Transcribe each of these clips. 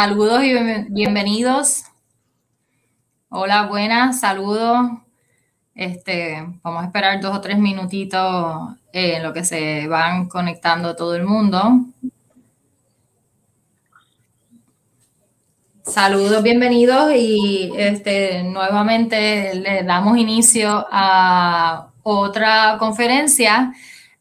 Saludos y bienvenidos. Hola, buenas, saludos. Este, vamos a esperar dos o tres minutitos en lo que se van conectando todo el mundo. Saludos, bienvenidos y este, nuevamente le damos inicio a otra conferencia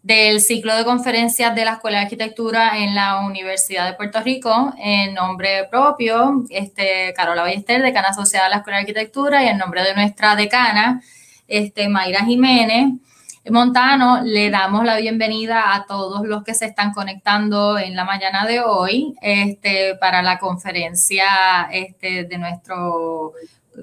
del ciclo de conferencias de la Escuela de Arquitectura en la Universidad de Puerto Rico, en nombre propio, este, Carola Ballester, decana asociada a la Escuela de Arquitectura, y en nombre de nuestra decana, este, Mayra Jiménez. Montano, le damos la bienvenida a todos los que se están conectando en la mañana de hoy este, para la conferencia este, de nuestro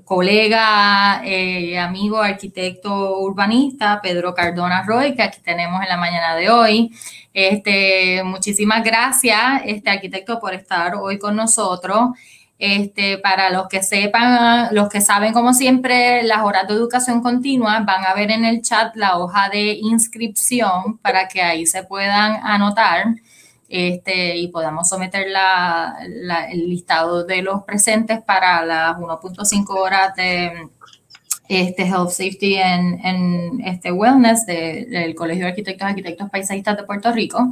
colega, eh, amigo, arquitecto urbanista, Pedro Cardona Roy, que aquí tenemos en la mañana de hoy. Este, muchísimas gracias, este arquitecto, por estar hoy con nosotros. Este, para los que sepan, los que saben, como siempre, las horas de educación continua, van a ver en el chat la hoja de inscripción para que ahí se puedan anotar este, y podamos someter la, el listado de los presentes para las 1.5 horas de este, Health Safety and, este, Wellness del Colegio de Arquitectos y Arquitectos Paisajistas de Puerto Rico.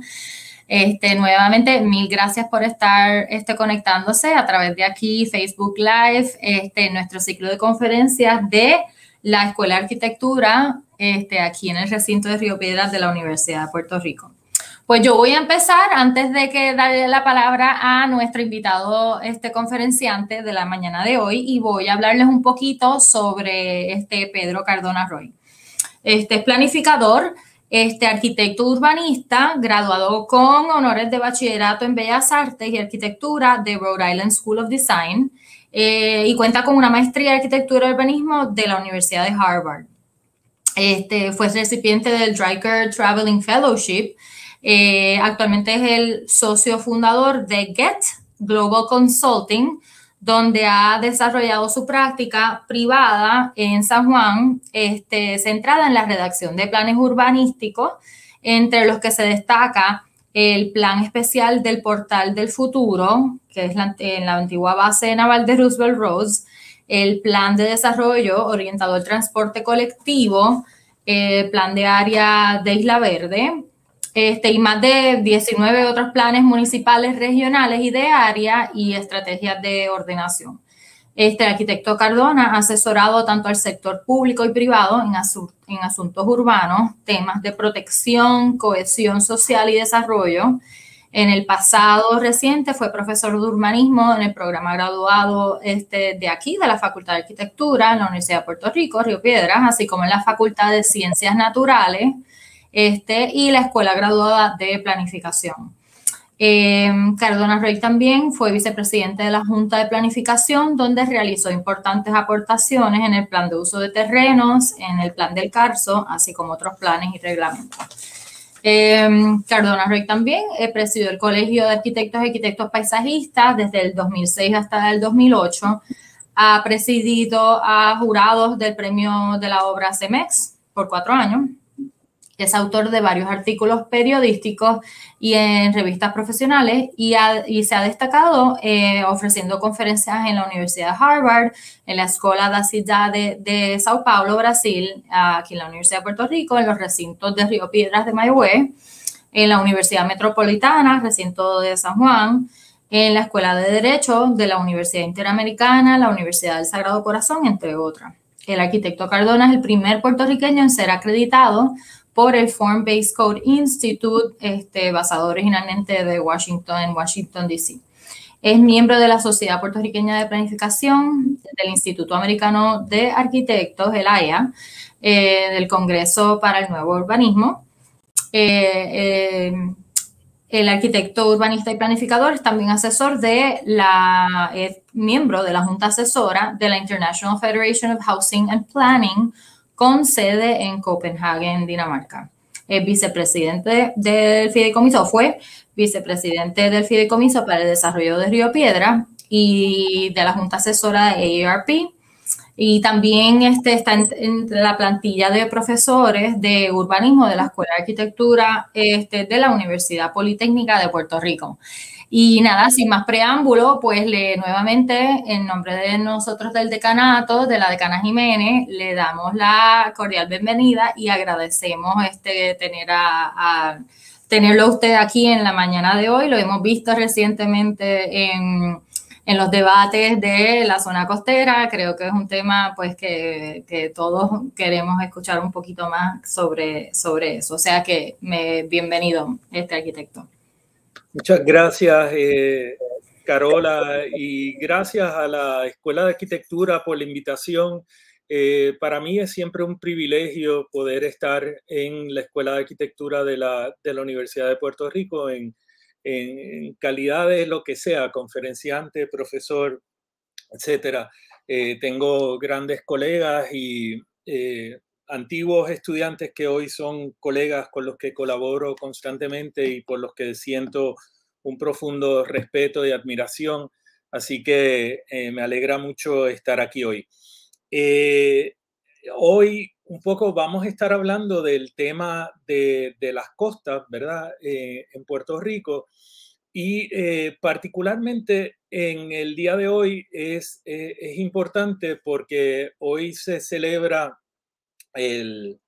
Este, nuevamente, mil gracias por estar este, conectándose a través de aquí, Facebook Live, este, nuestro ciclo de conferencias de la Escuela de Arquitectura este, aquí en el recinto de Río Piedras de la Universidad de Puerto Rico. Pues yo voy a empezar antes de que darle la palabra a nuestro invitado este conferenciante de la mañana de hoy y voy a hablarles un poquito sobre este Pedro Cardona Roy. Este es planificador, este arquitecto urbanista, graduado con honores de bachillerato en Bellas Artes y Arquitectura de Rhode Island School of Design eh, y cuenta con una maestría de arquitectura y urbanismo de la Universidad de Harvard. Este, fue recipiente del Dreiker Traveling Fellowship eh, actualmente es el socio fundador de Get Global Consulting, donde ha desarrollado su práctica privada en San Juan, este, centrada en la redacción de planes urbanísticos, entre los que se destaca el plan especial del Portal del Futuro, que es la, en la antigua base naval de Roosevelt Roads, el plan de desarrollo orientado al transporte colectivo, el eh, plan de área de Isla Verde, este, y más de 19 otros planes municipales, regionales y de área y estrategias de ordenación. Este, arquitecto Cardona ha asesorado tanto al sector público y privado en, asuntos urbanos, temas de protección, cohesión social y desarrollo. En el pasado reciente fue profesor de urbanismo en el programa graduado este, de aquí, de la Facultad de Arquitectura en la Universidad de Puerto Rico, Río Piedras, así como en la Facultad de Ciencias Naturales este, y la Escuela Graduada de Planificación. Em, Cardona Rey también fue vicepresidente de la Junta de Planificación, donde realizó importantes aportaciones en el plan de uso de terrenos, en el plan del Carso, así como otros planes y reglamentos. Em, Cardona Rey también eh, presidió el Colegio de Arquitectos y Arquitectos Paisajistas desde el 2006 hasta el 2008. Ha presidido a jurados del premio de la obra CEMEX por cuatro años es autor de varios artículos periodísticos y en revistas profesionales y, se ha destacado eh, ofreciendo conferencias en la Universidad de Harvard, en la Escuela da ciudad de Sao Paulo, Brasil, aquí en la Universidad de Puerto Rico, en los recintos de Río Piedras de Mayagüez, en la Universidad Metropolitana, recinto de San Juan, en la Escuela de Derecho de la Universidad Interamericana, la Universidad del Sagrado Corazón, entre otras. El arquitecto Cardona es el primer puertorriqueño en ser acreditado por el Form Based Code Institute, este, basado originalmente de Washington, en Washington, D.C. Es miembro de la Sociedad Puertorriqueña de Planificación, del Instituto Americano de Arquitectos, el AIA, eh, del Congreso para el Nuevo Urbanismo. Eh, eh, el arquitecto urbanista y planificador es también asesor de la, miembro de la Junta Asesora de la International Federation of Housing and Planning, con sede en Copenhague, en Dinamarca. El eh, vicepresidente del fideicomiso, fue vicepresidente del fideicomiso para el desarrollo de Río Piedra y de la Junta Asesora de AARP. Y también este, está entre la plantilla de profesores de urbanismo de la Escuela de Arquitectura este, de la Universidad Politécnica de Puerto Rico. Y nada, sin más preámbulo, pues le nuevamente, en nombre de nosotros del decanato, de la decana Jiménez, le damos la cordial bienvenida y agradecemos este tener a, tenerlo usted aquí en la mañana de hoy. Lo hemos visto recientemente en, los debates de la zona costera. Creo que es un tema pues que, todos queremos escuchar un poquito más sobre, sobre eso. O sea que me, bienvenido, este arquitecto. Muchas gracias, eh, Carola, y gracias a la Escuela de Arquitectura por la invitación. Eh, para mí es siempre un privilegio poder estar en la Escuela de Arquitectura de la, Universidad de Puerto Rico en, calidad de lo que sea, conferenciante, profesor, etcétera. Eh, tengo grandes colegas y antiguos estudiantes que hoy son colegas con los que colaboro constantemente y por los que siento un profundo respeto y admiración. Así que eh, me alegra mucho estar aquí hoy. Eh, hoy un poco vamos a estar hablando del tema de, de las costas, ¿verdad? Eh, en Puerto Rico. Y particularmente en el día de hoy es, es importante porque hoy se celebra el,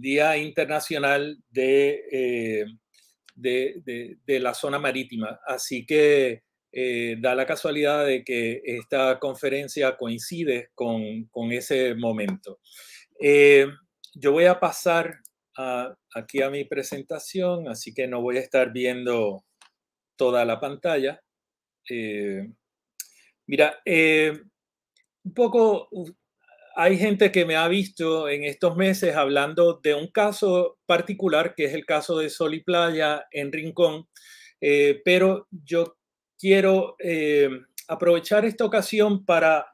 Día Internacional eh, de, de, la Zona Marítima. Así que eh, da la casualidad de que esta conferencia coincide con, ese momento. Eh, yo voy a pasar aquí a mi presentación, así que no voy a estar viendo toda la pantalla. mira, un poco hay gente que me ha visto en estos meses hablando de un caso particular, que es el caso de Sol y Playa en Rincón, eh, pero yo quiero eh, aprovechar esta ocasión para,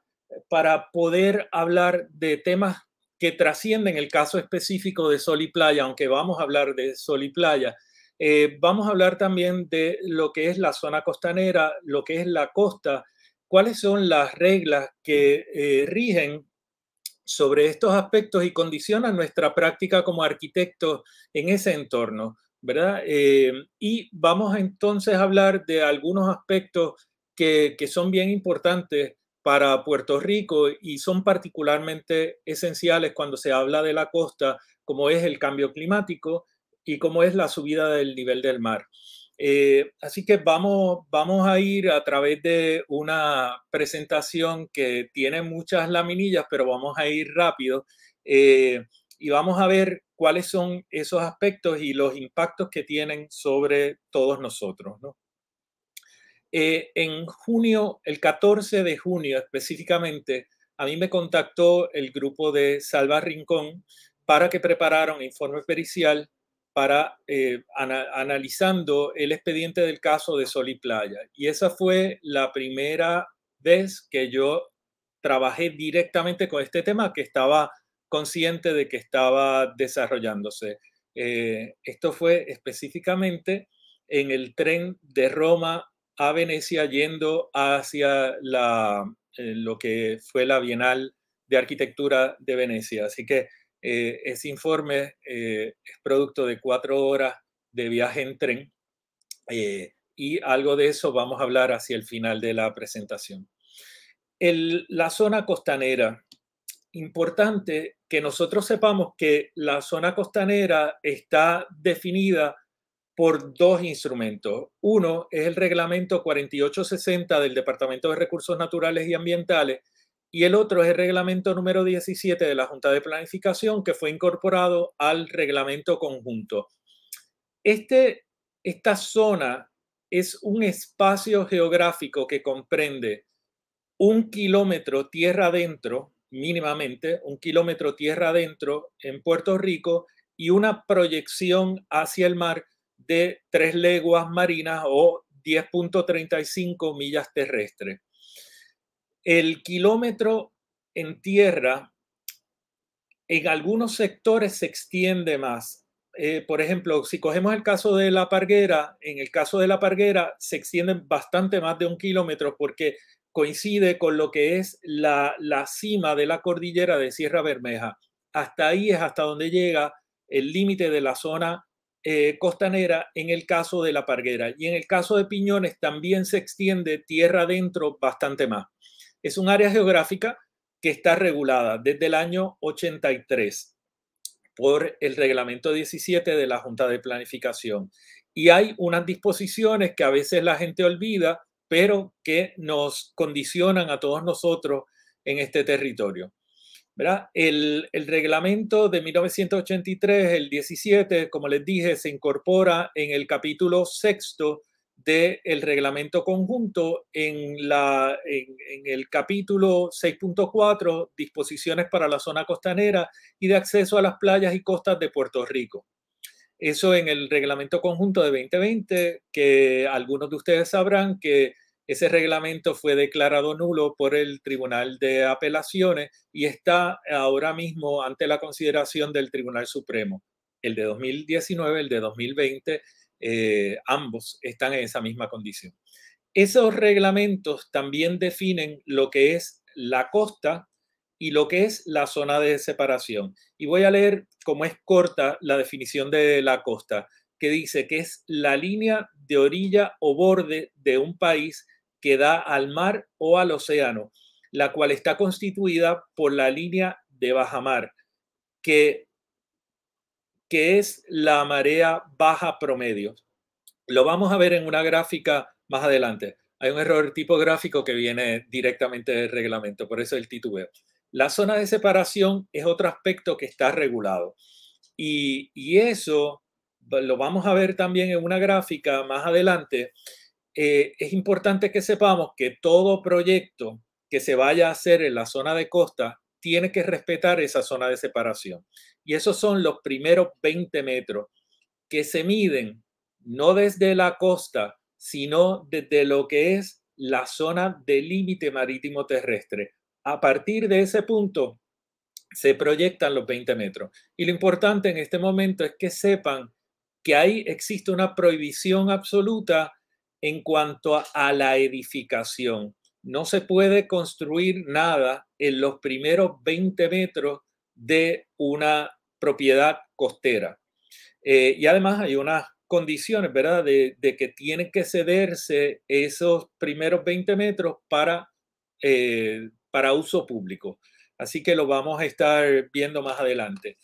para poder hablar de temas que trascienden el caso específico de Sol y Playa, aunque vamos a hablar de Sol y Playa. Eh, vamos a hablar también de lo que es la zona costanera, lo que es la costa, cuáles son las reglas que rigen sobre estos aspectos y condiciona nuestra práctica como arquitectos en ese entorno, eh, y vamos entonces a hablar de algunos aspectos que, que son bien importantes para Puerto Rico y son particularmente esenciales cuando se habla de la costa, como es el cambio climático y como es la subida del nivel del mar. Eh, así que vamos, vamos a ir a través de una presentación que tiene muchas laminillas, pero vamos a ir rápido eh, y vamos a ver cuáles son esos aspectos y los impactos que tienen sobre todos nosotros. Eh, en junio, el 14 de junio específicamente, a mí me contactó el grupo de Salva Rincón para que preparara un informe pericial para eh, analizando el expediente del caso de Sol y Playa. Y esa fue la primera vez que yo trabajé directamente con este tema que estaba consciente de que estaba desarrollándose. Eh, esto fue específicamente en el tren de Roma a Venecia yendo hacia la, eh, lo que fue la Bienal de Arquitectura de Venecia. Así que eh, ese informe eh, es producto de cuatro horas de viaje en tren eh, y algo de eso vamos a hablar hacia el final de la presentación. la zona costanera. Importante que nosotros sepamos que la zona costanera está definida por dos instrumentos. Uno es el reglamento 4860 del Departamento de Recursos Naturales y Ambientales, y el otro es el reglamento número 17 de la Junta de Planificación que fue incorporado al reglamento conjunto. Este, esta zona es un espacio geográfico que comprende un kilómetro tierra adentro, mínimamente, un kilómetro tierra adentro en Puerto Rico y una proyección hacia el mar de tres leguas marinas o 10.35 millas terrestres. El kilómetro en tierra en algunos sectores se extiende más. Eh, por ejemplo, si cogemos el caso de la parguera, en el caso de la parguera se extiende bastante más de un kilómetro porque coincide con lo que es la, cima de la cordillera de Sierra Bermeja. Hasta ahí es hasta donde llega el límite de la zona eh, costanera en el caso de la parguera. Y en el caso de piñones también se extiende tierra adentro bastante más es un área geográfica que está regulada desde el año 83 por el reglamento 17 de la Junta de Planificación. Y hay unas disposiciones que a veces la gente olvida, pero que nos condicionan a todos nosotros en este territorio. El, el, reglamento de 1983, el 17, como les dije, se incorpora en el capítulo sexto del reglamento conjunto en, la, en, en el capítulo 6.4, disposiciones para la zona costanera y de acceso a las playas y costas de Puerto Rico. Eso en el reglamento conjunto de 2020, que algunos de ustedes sabrán que ese reglamento fue declarado nulo por el Tribunal de Apelaciones y está ahora mismo ante la consideración del Tribunal Supremo, el de 2019, el de 2020 eh, ambos están en esa misma condición. Esos reglamentos también definen lo que es la costa y lo que es la zona de separación. Y voy a leer, como es corta, la definición de la costa, que dice que es la línea de orilla o borde de un país que da al mar o al océano, la cual está constituida por la línea de bajamar, que que es la marea baja promedio. Lo vamos a ver en una gráfica más adelante. Hay un error tipográfico que viene directamente del reglamento, por eso el titubeo. La zona de separación es otro aspecto que está regulado. Y, eso lo vamos a ver también en una gráfica más adelante. Eh, es importante que sepamos que todo proyecto que se vaya a hacer en la zona de costa tiene que respetar esa zona de separación. Y esos son los primeros 20 metros que se miden no desde la costa, sino desde lo que es la zona de límite marítimo terrestre. A partir de ese punto se proyectan los 20 metros. Y lo importante en este momento es que sepan que ahí existe una prohibición absoluta en cuanto a la edificación no se puede construir nada en los primeros 20 metros de una propiedad costera. Eh, y además hay unas condiciones, ¿verdad?, de, que tienen que cederse esos primeros 20 metros para, eh, para uso público. Así que lo vamos a estar viendo más adelante.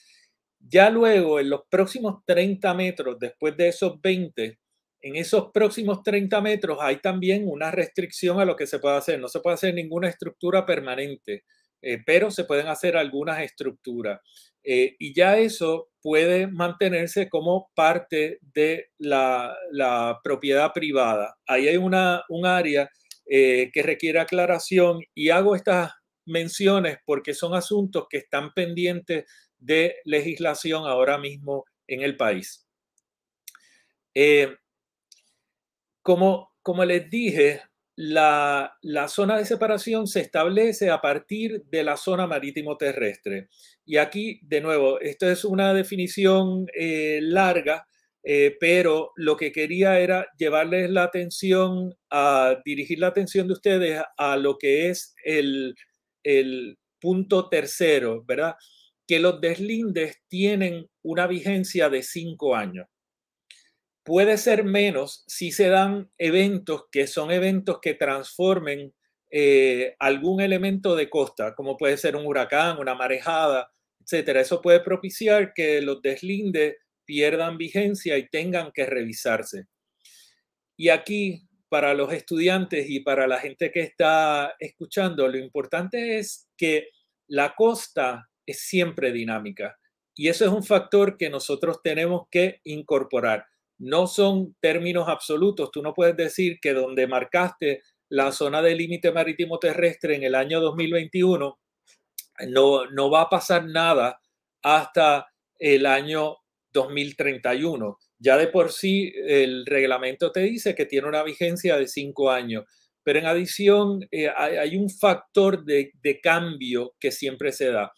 Ya luego, en los próximos 30 metros, después de esos 20, en esos próximos 30 metros hay también una restricción a lo que se puede hacer. No se puede hacer ninguna estructura permanente, eh, pero se pueden hacer algunas estructuras. Eh, y ya eso puede mantenerse como parte de la, propiedad privada. Ahí hay una, un área eh, que requiere aclaración y hago estas menciones porque son asuntos que están pendientes de legislación ahora mismo en el país. Como, les dije, la, zona de separación se establece a partir de la zona marítimo terrestre. Y aquí, de nuevo, esto es una definición eh, larga, eh, pero lo que quería era llevarles la atención, a dirigir la atención de ustedes a lo que es el, el punto tercero, ¿verdad? Que los deslindes tienen una vigencia de cinco años puede ser menos si se dan eventos que son eventos que transformen eh, algún elemento de costa, como puede ser un huracán, una marejada, etcétera. Eso puede propiciar que los deslindes pierdan vigencia y tengan que revisarse. Y aquí, para los estudiantes y para la gente que está escuchando, lo importante es que la costa es siempre dinámica. Y eso es un factor que nosotros tenemos que incorporar no son términos absolutos. Tú no puedes decir que donde marcaste la zona de límite marítimo terrestre en el año 2021, no, va a pasar nada hasta el año 2031. Ya de por sí el reglamento te dice que tiene una vigencia de cinco años, pero en adición eh, hay, un factor de cambio que siempre se da.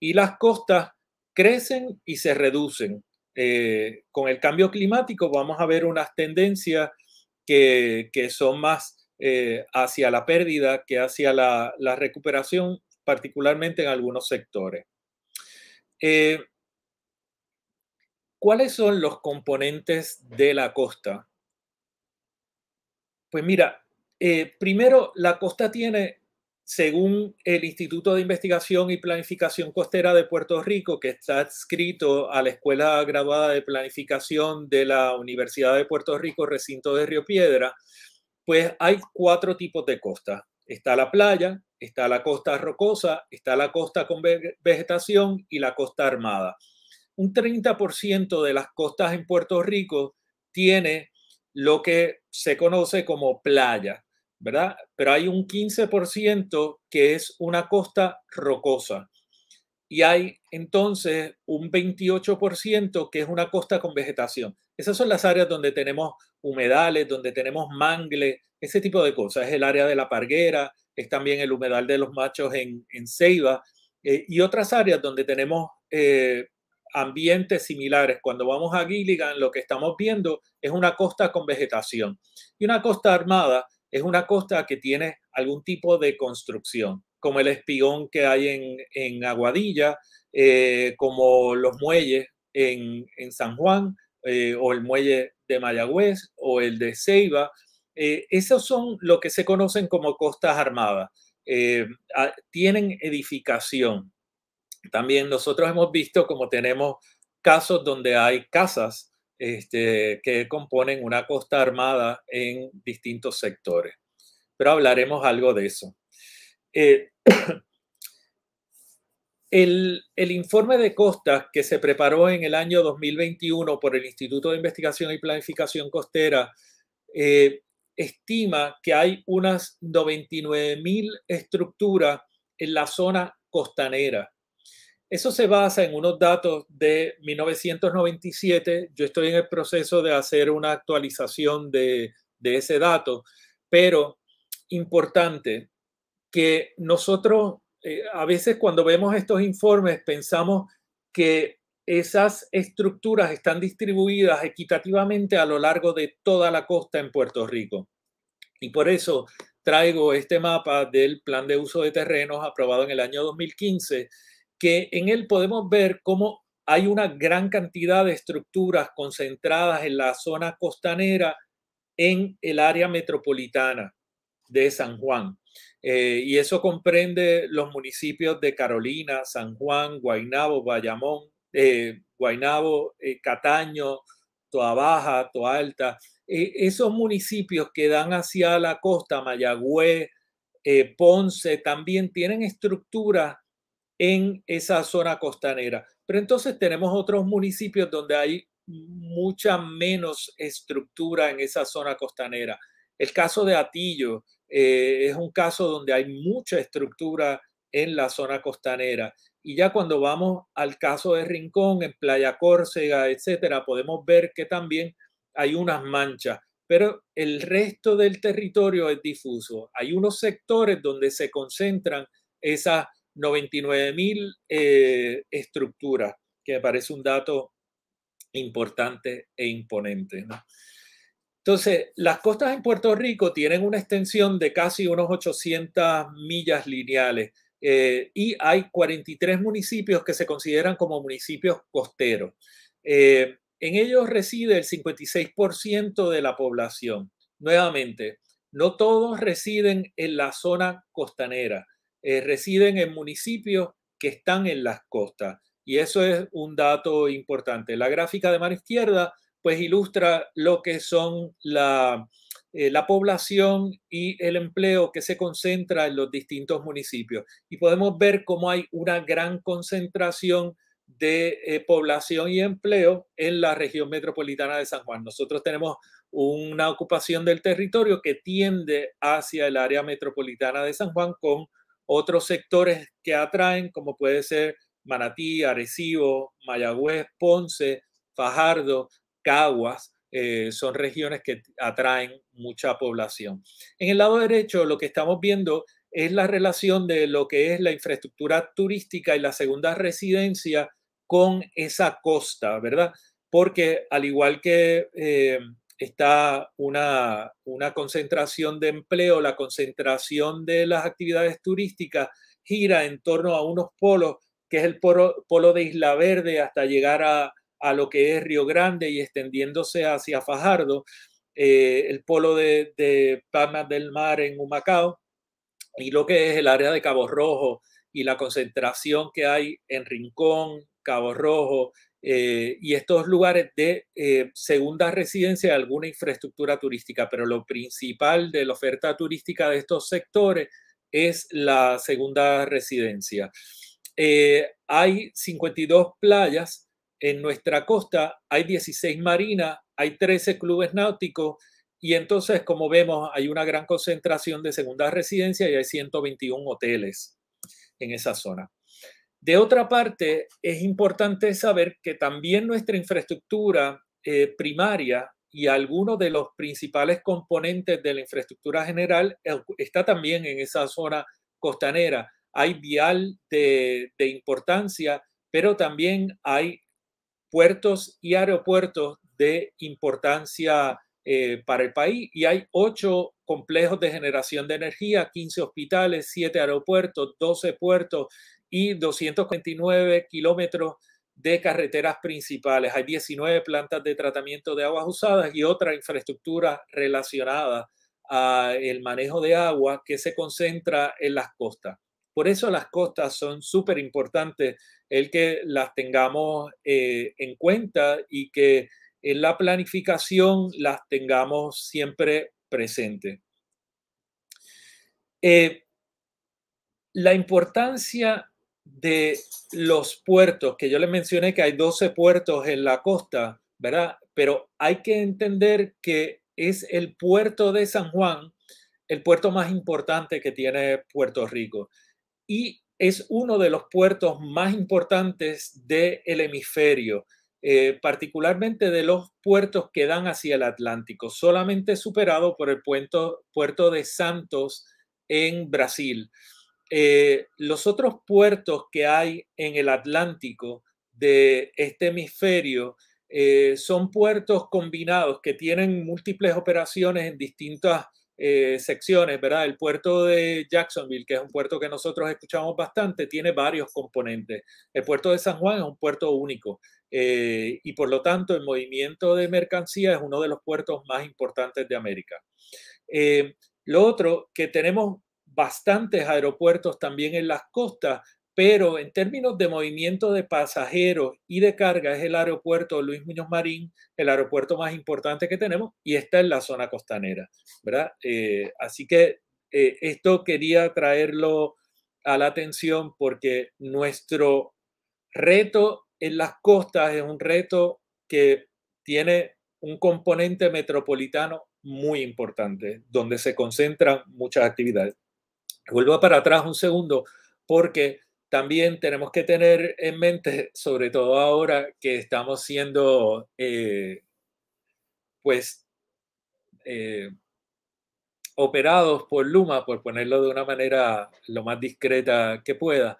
Y las costas crecen y se reducen. Eh, con el cambio climático vamos a ver unas tendencias que, son más eh, hacia la pérdida que hacia la, recuperación, particularmente en algunos sectores. Eh, ¿Cuáles son los componentes de la costa? Pues mira, primero la costa tiene según el Instituto de Investigación y Planificación Costera de Puerto Rico, que está adscrito a la Escuela Graduada de Planificación de la Universidad de Puerto Rico, recinto de Río Piedra, pues hay cuatro tipos de costa. Está la playa, está la costa rocosa, está la costa con vegetación y la costa armada. Un 30% de las costas en Puerto Rico tiene lo que se conoce como playa ¿verdad? Pero hay un 15% que es una costa rocosa y hay entonces un 28% que es una costa con vegetación. Esas son las áreas donde tenemos humedales, donde tenemos mangle, ese tipo de cosas. Es el área de la parguera, es también el humedal de los machos en, en Ceiba eh, y otras áreas donde tenemos eh, ambientes similares. Cuando vamos a Gilligan, lo que estamos viendo es una costa con vegetación y una costa armada es una costa que tiene algún tipo de construcción, como el espigón que hay en, Aguadilla, eh, como los muelles en, San Juan, eh, o el muelle de Mayagüez, o el de Ceiba. Eh, esos son lo que se conocen como costas armadas. tienen edificación. También nosotros hemos visto como tenemos casos donde hay casas este, que componen una costa armada en distintos sectores. Pero hablaremos algo de eso. Eh, el, informe de costas que se preparó en el año 2021 por el Instituto de Investigación y Planificación Costera eh, estima que hay unas 99.000 estructuras en la zona costanera eso se basa en unos datos de 1997. Yo estoy en el proceso de hacer una actualización de, ese dato, pero importante que nosotros eh, a veces cuando vemos estos informes pensamos que esas estructuras están distribuidas equitativamente a lo largo de toda la costa en Puerto Rico. Y por eso traigo este mapa del plan de uso de terrenos aprobado en el año 2015 que en él podemos ver cómo hay una gran cantidad de estructuras concentradas en la zona costanera en el área metropolitana de San Juan. Eh, y eso comprende los municipios de Carolina, San Juan, Guaynabo, Bayamón, Guainabo eh, Guaynabo, eh, Cataño, Toa Baja, Toa Alta. esos municipios que dan hacia la costa, Mayagüez, Ponce, también tienen estructuras en esa zona costanera. Pero entonces tenemos otros municipios donde hay mucha menos estructura en esa zona costanera. El caso de Atillo eh, es un caso donde hay mucha estructura en la zona costanera. Y ya cuando vamos al caso de Rincón, en Playa Córcega, etcétera, podemos ver que también hay unas manchas, pero el resto del territorio es difuso. Hay unos sectores donde se concentran esas 99.000 eh, estructuras, que me parece un dato importante e imponente. Entonces, las costas en Puerto Rico tienen una extensión de casi unos 800 millas lineales eh, y hay 43 municipios que se consideran como municipios costeros. Eh, en ellos reside el 56% de la población. Nuevamente, no todos residen en la zona costanera. Eh, residen en municipios que están en las costas. Y eso es un dato importante. La gráfica de mano izquierda pues ilustra lo que son la, eh, población y el empleo que se concentra en los distintos municipios. Y podemos ver cómo hay una gran concentración de eh, población y empleo en la región metropolitana de San Juan. Nosotros tenemos una ocupación del territorio que tiende hacia el área metropolitana de San Juan con otros sectores que atraen, como puede ser Manatí, Arecibo, Mayagüez, Ponce, Fajardo, Caguas, eh, son regiones que atraen mucha población. En el lado derecho, lo que estamos viendo es la relación de lo que es la infraestructura turística y la segunda residencia con esa costa, ¿verdad? Porque al igual que eh, está una, concentración de empleo, la concentración de las actividades turísticas gira en torno a unos polos, que es el polo, de Isla Verde hasta llegar a, lo que es Río Grande y extendiéndose hacia Fajardo, eh, el polo de, de Palmas del Mar en Humacao y lo que es el área de Cabo Rojo y la concentración que hay en Rincón, Cabo Rojo, eh, y estos lugares de eh, segunda residencia de alguna infraestructura turística. Pero lo principal de la oferta turística de estos sectores es la segunda residencia. Eh, hay 52 playas en nuestra costa, hay 16 marinas, hay 13 clubes náuticos y entonces, como vemos, hay una gran concentración de segunda residencia y hay 121 hoteles en esa zona. De otra parte, es importante saber que también nuestra infraestructura eh, primaria y algunos de los principales componentes de la infraestructura general está también en esa zona costanera. Hay vial de, importancia, pero también hay puertos y aeropuertos de importancia eh, para el país y hay ocho complejos de generación de energía, 15 hospitales, 7 aeropuertos, 12 puertos, y 229 kilómetros de carreteras principales. Hay 19 plantas de tratamiento de aguas usadas y otra infraestructura relacionada al manejo de agua que se concentra en las costas. Por eso las costas son súper importantes, el que las tengamos eh, en cuenta y que en la planificación las tengamos siempre presentes. Eh, la importancia de los puertos, que yo les mencioné que hay 12 puertos en la costa, ¿verdad? Pero hay que entender que es el puerto de San Juan el puerto más importante que tiene Puerto Rico y es uno de los puertos más importantes del hemisferio, eh, particularmente de los puertos que dan hacia el Atlántico, solamente superado por el puerto, puerto de Santos en Brasil. Eh, los otros puertos que hay en el Atlántico de este hemisferio eh, son puertos combinados que tienen múltiples operaciones en distintas eh, secciones, ¿verdad? El puerto de Jacksonville, que es un puerto que nosotros escuchamos bastante, tiene varios componentes. El puerto de San Juan es un puerto único y por lo tanto el movimiento de mercancía es uno de los puertos más importantes de América. lo otro, que tenemos bastantes aeropuertos también en las costas, pero en términos de movimiento de pasajeros y de carga es el aeropuerto Luis Muñoz Marín, el aeropuerto más importante que tenemos y está en la zona costanera, ¿verdad? Eh, así que eh, esto quería traerlo a la atención porque nuestro reto en las costas es un reto que tiene un componente metropolitano muy importante, donde se concentran muchas actividades. Vuelvo para atrás un segundo porque también tenemos que tener en mente, sobre todo ahora que estamos siendo, eh, pues, eh, operados por Luma, por ponerlo de una manera lo más discreta que pueda.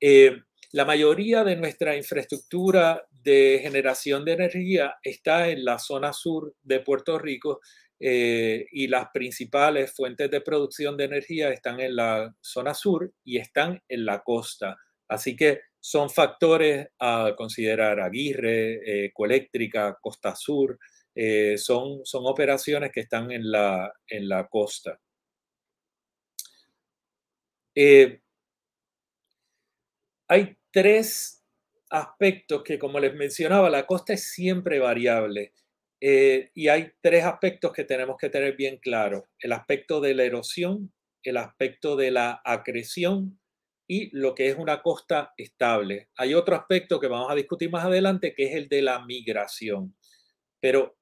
Eh, la mayoría de nuestra infraestructura de generación de energía está en la zona sur de Puerto Rico eh, y las principales fuentes de producción de energía están en la zona sur y están en la costa. Así que son factores a considerar Aguirre, Ecoeléctrica, eh, Coeléctrica, Costa Sur, eh, son, operaciones que están en la, en la costa. hay tres aspectos que, como les mencionaba, la costa es siempre variable eh, y hay tres aspectos que tenemos que tener bien claro. El aspecto de la erosión, el aspecto de la acreción y lo que es una costa estable. Hay otro aspecto que vamos a discutir más adelante, que es el de la migración. Pero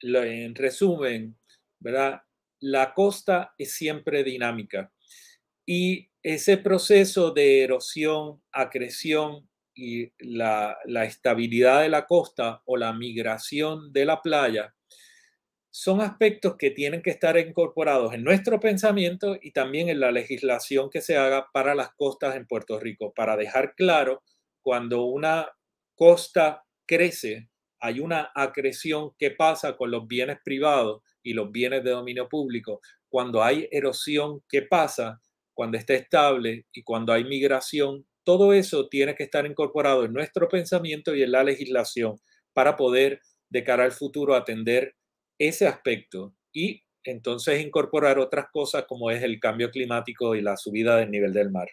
en resumen, ¿verdad? La costa es siempre dinámica y ese proceso de erosión, acreción y la, estabilidad de la costa o la migración de la playa son aspectos que tienen que estar incorporados en nuestro pensamiento y también en la legislación que se haga para las costas en Puerto Rico, para dejar claro cuando una costa crece, hay una acreción que pasa con los bienes privados y los bienes de dominio público, cuando hay erosión que pasa, cuando está estable y cuando hay migración todo eso tiene que estar incorporado en nuestro pensamiento y en la legislación para poder de cara al futuro atender ese aspecto y entonces incorporar otras cosas como es el cambio climático y la subida del nivel del mar.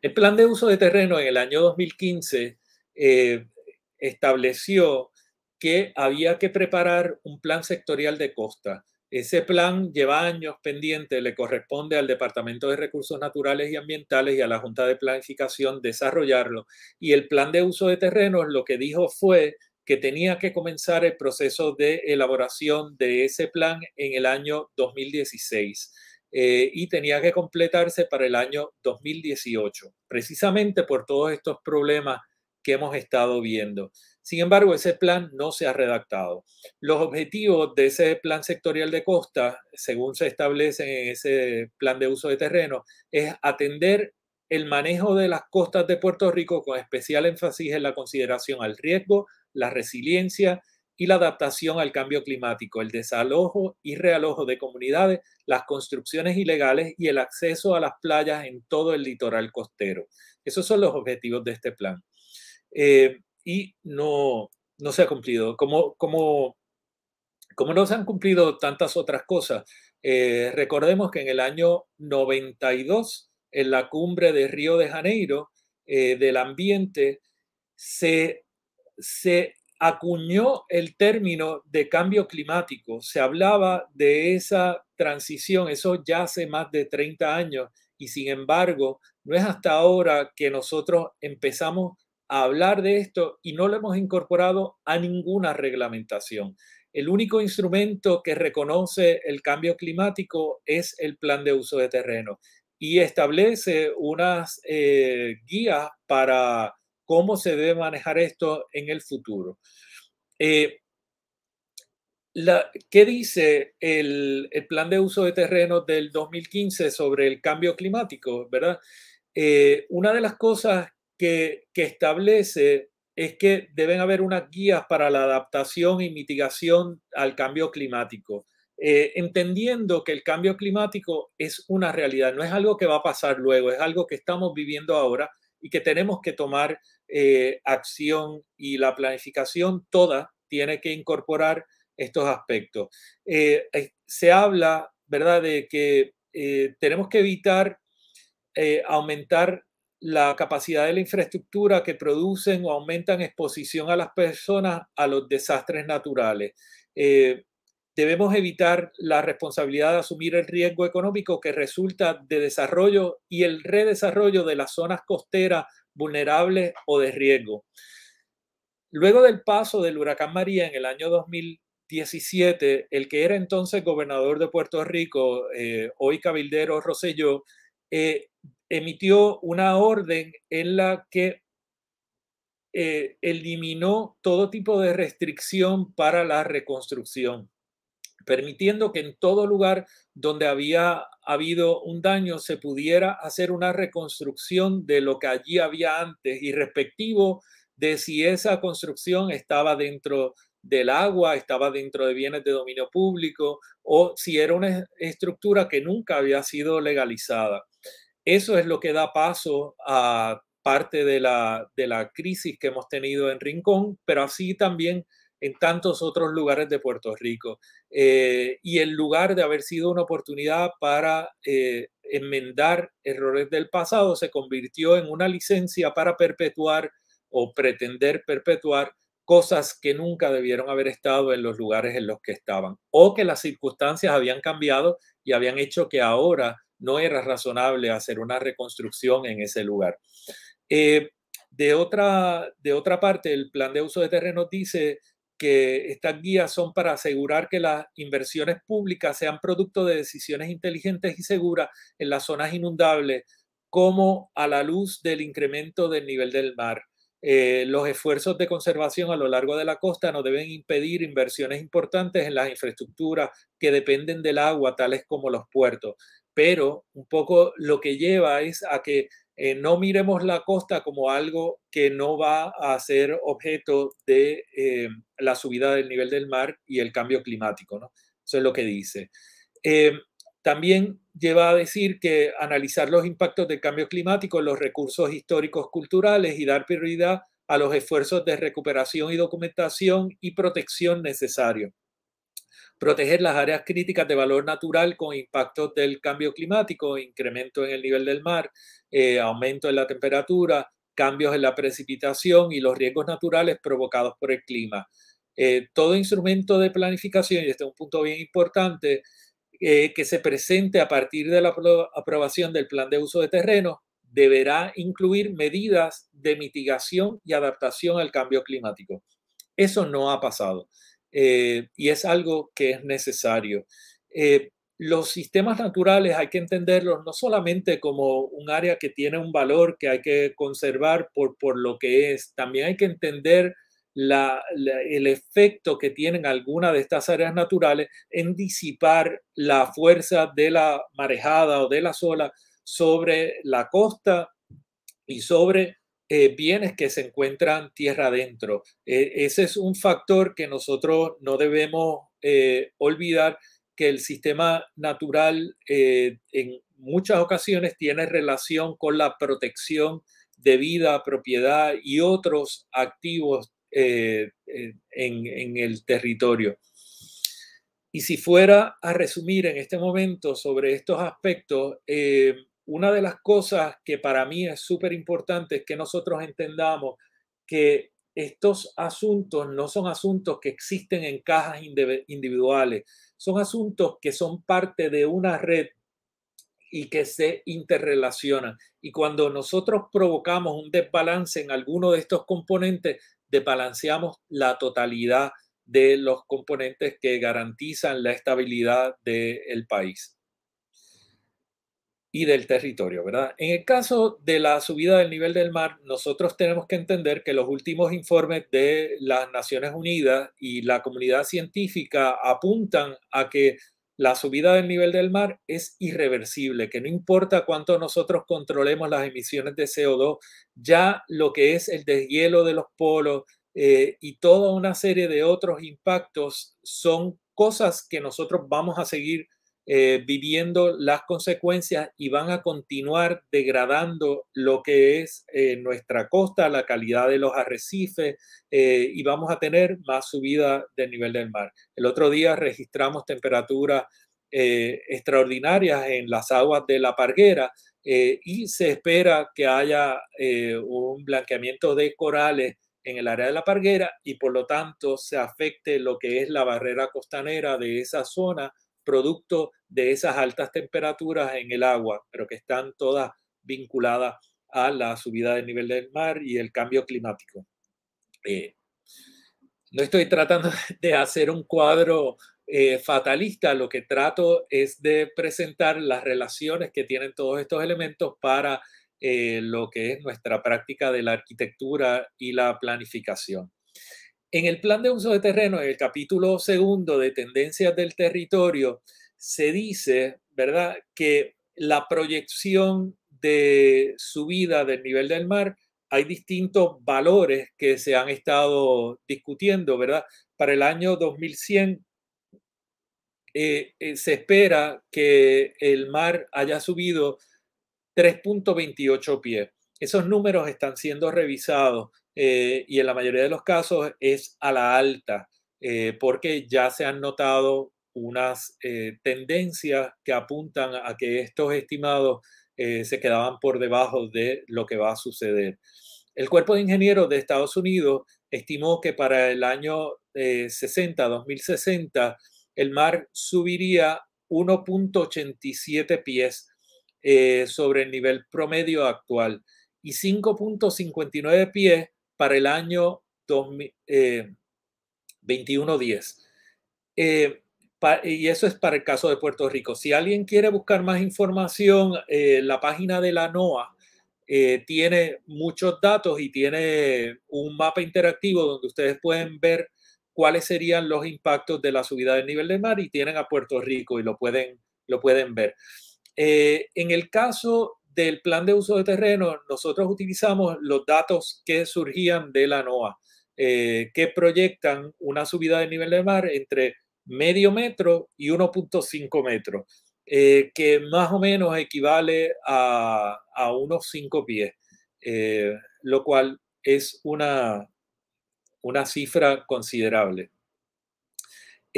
El plan de uso de terreno en el año 2015 eh, estableció que había que preparar un plan sectorial de costa. Ese plan lleva años pendiente, le corresponde al Departamento de Recursos Naturales y Ambientales y a la Junta de Planificación desarrollarlo. Y el plan de uso de terrenos lo que dijo fue que tenía que comenzar el proceso de elaboración de ese plan en el año 2016 eh, y tenía que completarse para el año 2018, precisamente por todos estos problemas que hemos estado viendo. Sin embargo, ese plan no se ha redactado. Los objetivos de ese plan sectorial de costa, según se establece en ese plan de uso de terreno, es atender el manejo de las costas de Puerto Rico con especial énfasis en la consideración al riesgo, la resiliencia y la adaptación al cambio climático, el desalojo y realojo de comunidades, las construcciones ilegales y el acceso a las playas en todo el litoral costero. Esos son los objetivos de este plan. Eh, y no, no se ha cumplido. Como, como, como no se han cumplido tantas otras cosas, eh, recordemos que en el año 92, en la cumbre de Río de Janeiro, eh, del ambiente, se, se acuñó el término de cambio climático. Se hablaba de esa transición, eso ya hace más de 30 años, y sin embargo, no es hasta ahora que nosotros empezamos hablar de esto y no lo hemos incorporado a ninguna reglamentación. El único instrumento que reconoce el cambio climático es el plan de uso de terreno y establece unas eh, guías para cómo se debe manejar esto en el futuro. Eh, la, ¿Qué dice el, plan de uso de terreno del 2015 sobre el cambio climático? ¿verdad? Eh, una de las cosas que, establece es que deben haber unas guías para la adaptación y mitigación al cambio climático, eh, entendiendo que el cambio climático es una realidad, no es algo que va a pasar luego, es algo que estamos viviendo ahora y que tenemos que tomar eh, acción y la planificación toda tiene que incorporar estos aspectos. Eh, se habla, ¿verdad?, de que tenemos que evitar aumentar la capacidad de la infraestructura que producen o aumentan exposición a las personas a los desastres naturales. Eh, debemos evitar la responsabilidad de asumir el riesgo económico que resulta de desarrollo y el redesarrollo de las zonas costeras vulnerables o de riesgo. Luego del paso del huracán María en el año 2017, el que era entonces gobernador de Puerto Rico, eh, hoy cabildero Roselló eh, emitió una orden en la que eh, eliminó todo tipo de restricción para la reconstrucción, permitiendo que en todo lugar donde había habido un daño se pudiera hacer una reconstrucción de lo que allí había antes y de si esa construcción estaba dentro del agua, estaba dentro de bienes de dominio público o si era una estructura que nunca había sido legalizada eso es lo que da paso a parte de la, crisis que hemos tenido en Rincón, pero así también en tantos otros lugares de Puerto Rico. Eh, y en lugar de haber sido una oportunidad para eh, enmendar errores del pasado, se convirtió en una licencia para perpetuar o pretender perpetuar cosas que nunca debieron haber estado en los lugares en los que estaban, o que las circunstancias habían cambiado y habían hecho que ahora no era razonable hacer una reconstrucción en ese lugar. Eh, de, otra, de otra parte, el plan de uso de terrenos dice que estas guías son para asegurar que las inversiones públicas sean producto de decisiones inteligentes y seguras en las zonas inundables, como a la luz del incremento del nivel del mar. Eh, los esfuerzos de conservación a lo largo de la costa no deben impedir inversiones importantes en las infraestructuras que dependen del agua, tales como los puertos pero un poco lo que lleva es a que eh, no miremos la costa como algo que no va a ser objeto de eh, la subida del nivel del mar y el cambio climático. ¿no? Eso es lo que dice. Eh, también lleva a decir que analizar los impactos del cambio climático en los recursos históricos culturales y dar prioridad a los esfuerzos de recuperación y documentación y protección necesarios proteger las áreas críticas de valor natural con impactos del cambio climático, incremento en el nivel del mar, eh, aumento en la temperatura, cambios en la precipitación y los riesgos naturales provocados por el clima. Eh, todo instrumento de planificación, y este es un punto bien importante, eh, que se presente a partir de la aprobación del plan de uso de terreno, deberá incluir medidas de mitigación y adaptación al cambio climático. Eso no ha pasado. Eh, y es algo que es necesario. Eh, los sistemas naturales hay que entenderlos no solamente como un área que tiene un valor que hay que conservar por, por lo que es, también hay que entender el efecto que tienen algunas de estas áreas naturales en disipar la fuerza de la marejada o de la sola sobre la costa y sobre eh, bienes que se encuentran tierra adentro. E, ese es un factor que nosotros no debemos eh, olvidar que el sistema natural eh, en muchas ocasiones tiene relación con la protección de vida, propiedad y otros activos en, el territorio. Y si fuera a resumir en este momento sobre estos aspectos, una de las cosas que para mí es súper importante es que nosotros entendamos que estos asuntos no son asuntos que existen en cajas individuales, son asuntos que son parte de una red y que se interrelacionan. Y cuando nosotros provocamos un desbalance en alguno de estos componentes, desbalanceamos la totalidad de los componentes que garantizan la estabilidad del país y del territorio, ¿verdad? En el caso de la subida del nivel del mar, nosotros tenemos que entender que los últimos informes de las Naciones Unidas y la comunidad científica apuntan a que la subida del nivel del mar es irreversible, que no importa cuánto nosotros controlemos las emisiones de CO2, ya lo que es el deshielo de los polos eh, y toda una serie de otros impactos son cosas que nosotros vamos a seguir eh, viviendo las consecuencias y van a continuar degradando lo que es eh, nuestra costa, la calidad de los arrecifes eh, y vamos a tener más subida del nivel del mar. El otro día registramos temperaturas extraordinarias en las aguas de la Parguera y se espera que haya un blanqueamiento de corales en el área de la Parguera y por lo tanto se afecte lo que es la barrera costanera de esa zona producto de esas altas temperaturas en el agua, pero que están todas vinculadas a la subida del nivel del mar y el cambio climático. Eh, no estoy tratando de hacer un cuadro eh, fatalista, lo que trato es de presentar las relaciones que tienen todos estos elementos para eh, lo que es nuestra práctica de la arquitectura y la planificación. En el plan de uso de terreno, en el capítulo segundo de tendencias del territorio, se dice, ¿verdad?, que la proyección de subida del nivel del mar, hay distintos valores que se han estado discutiendo, ¿verdad? Para el año 2100 eh, eh, se espera que el mar haya subido 3.28 pies. Esos números están siendo revisados eh, y en la mayoría de los casos es a la alta, eh, porque ya se han notado unas eh, tendencias que apuntan a que estos estimados se quedaban por debajo de lo que va a suceder. El cuerpo de ingenieros de Estados Unidos estimó que para el año 60, 2060, el mar subiría 1.87 pies sobre el nivel promedio actual y 5.59 pies para el año 2110. Eh, eh y eso es para el caso de Puerto Rico. Si alguien quiere buscar más información, eh, la página de la NOAA eh, tiene muchos datos y tiene un mapa interactivo donde ustedes pueden ver cuáles serían los impactos de la subida del nivel del mar y tienen a Puerto Rico y lo pueden, lo pueden ver. en el caso del plan de uso de terreno, nosotros utilizamos los datos que surgían de la NOAA, eh, que proyectan una subida del nivel del mar entre medio metro y 1.5 metros, eh, que más o menos equivale a, unos 5 pies, eh, lo cual es una, una cifra considerable.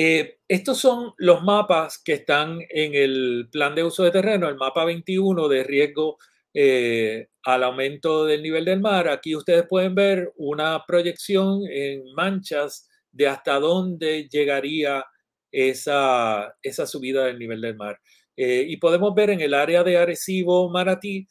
Eh, estos son los mapas que están en el plan de uso de terreno, el mapa 21 de riesgo eh, al aumento del nivel del mar. Aquí ustedes pueden ver una proyección en manchas de hasta dónde llegaría esa, esa subida del nivel del mar. Eh, y podemos ver en el área de Arecibo, Maratí,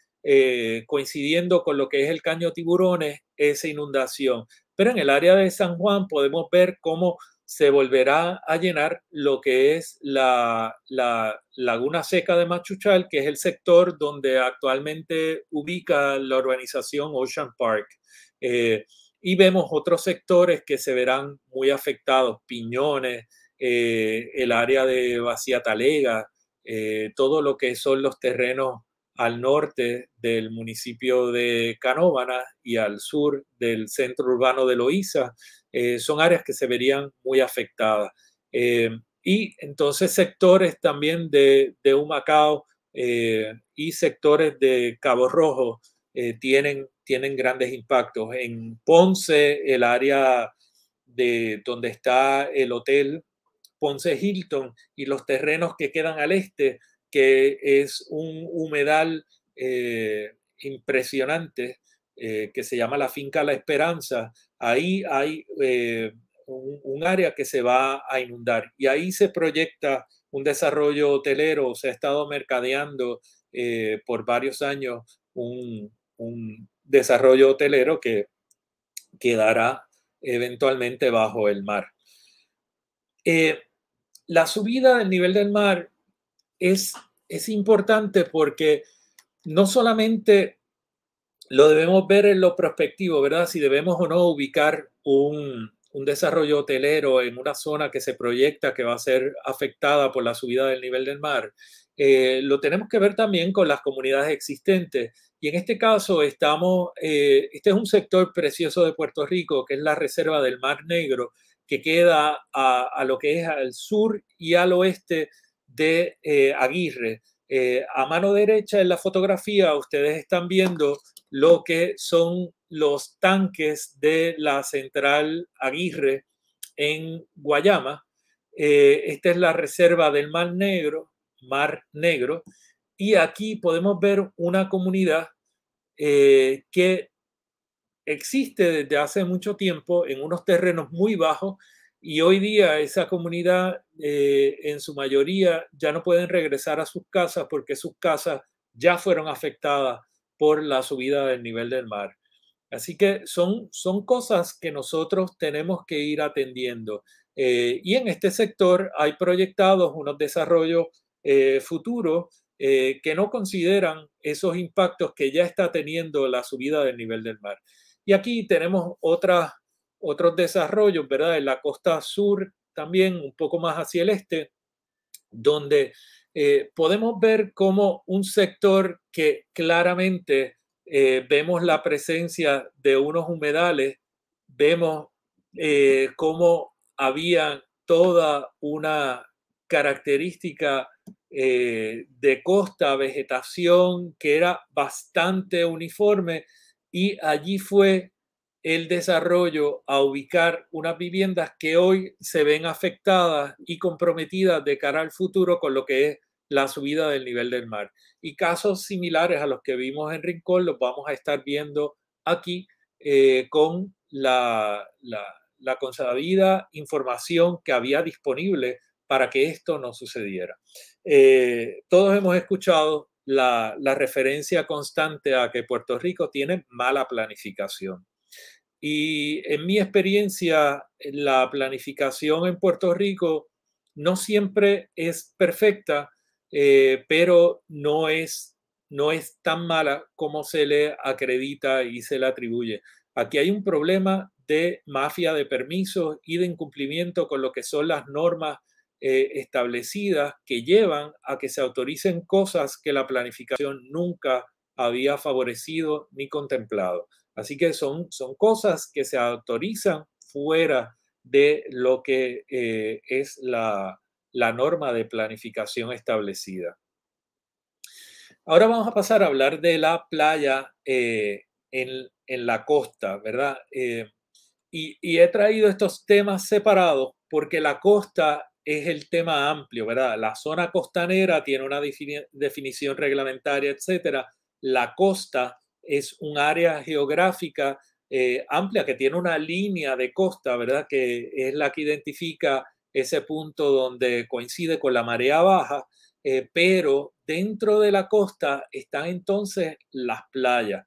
coincidiendo con lo que es el caño Tiburones, esa inundación. Pero en el área de San Juan podemos ver cómo se volverá a llenar lo que es la, laguna seca de Machuchal, que es el sector donde actualmente ubica la urbanización Ocean Park. Eh, y vemos otros sectores que se verán muy afectados, Piñones, eh, el área de Vacía Talega, eh, todo lo que son los terrenos al norte del municipio de Canóvana y al sur del centro urbano de Loíza. Eh, son áreas que se verían muy afectadas. Eh, y entonces sectores también de, de Humacao eh, y sectores de Cabo Rojo tienen, tienen grandes impactos. En Ponce, el área de donde está el hotel Ponce Hilton y los terrenos que quedan al este, que es un humedal impresionante eh, que se llama la finca La Esperanza. Ahí hay eh, un, área que se va a inundar y ahí se proyecta un desarrollo hotelero. Se ha estado mercadeando eh, por varios años un, desarrollo hotelero que quedará eventualmente bajo el mar. la subida del nivel del mar es, es importante porque no solamente lo debemos ver en lo prospectivo, ¿verdad? Si debemos o no ubicar un, desarrollo hotelero en una zona que se proyecta que va a ser afectada por la subida del nivel del mar, eh, lo tenemos que ver también con las comunidades existentes. Y en este caso estamos, eh, este es un sector precioso de Puerto Rico, que es la reserva del Mar Negro, que queda a, lo que es al sur y al oeste de eh, Aguirre. Eh, a mano derecha en la fotografía ustedes están viendo lo que son los tanques de la central Aguirre en Guayama. Eh, esta es la reserva del Mar Negro, Mar Negro, y aquí podemos ver una comunidad eh, que existe desde hace mucho tiempo en unos terrenos muy bajos y hoy día esa comunidad eh, en su mayoría ya no pueden regresar a sus casas porque sus casas ya fueron afectadas por la subida del nivel del mar. Así que son, son cosas que nosotros tenemos que ir atendiendo. Eh, y en este sector hay proyectados unos desarrollos eh, futuros que no consideran esos impactos que ya está teniendo la subida del nivel del mar. Y aquí tenemos otras otros desarrollos, ¿verdad? En la costa sur también, un poco más hacia el este, donde eh, podemos ver como un sector que claramente eh, vemos la presencia de unos humedales, vemos como eh, cómo había toda una característica de costa, vegetación, que era bastante uniforme y allí fue el desarrollo a ubicar unas viviendas que hoy se ven afectadas y comprometidas de cara al futuro con lo que es la subida del nivel del mar. Y casos similares a los que vimos en Rincón los vamos a estar viendo aquí eh, con la, la, consabida información que había disponible para que esto no sucediera. Eh, todos hemos escuchado la, la referencia constante a que Puerto Rico tiene mala planificación. Y en mi experiencia, la planificación en Puerto Rico no siempre es perfecta, eh, pero no es, tan mala como se le acredita y se le atribuye. Aquí hay un problema de mafia de permisos y de incumplimiento con lo que son las normas eh, establecidas que llevan a que se autoricen cosas que la planificación nunca había favorecido ni contemplado. Así que son, son cosas que se autorizan fuera de lo que eh, es la, norma de planificación establecida. Ahora vamos a pasar a hablar de la playa eh, en, la costa, ¿verdad? Eh, y, he traído estos temas separados porque la costa es el tema amplio, ¿verdad? La zona costanera tiene una definición reglamentaria, etcétera. La costa es un área geográfica eh, amplia que tiene una línea de costa, ¿verdad? Que es la que identifica ese punto donde coincide con la marea baja, eh, pero dentro de la costa están entonces las playas.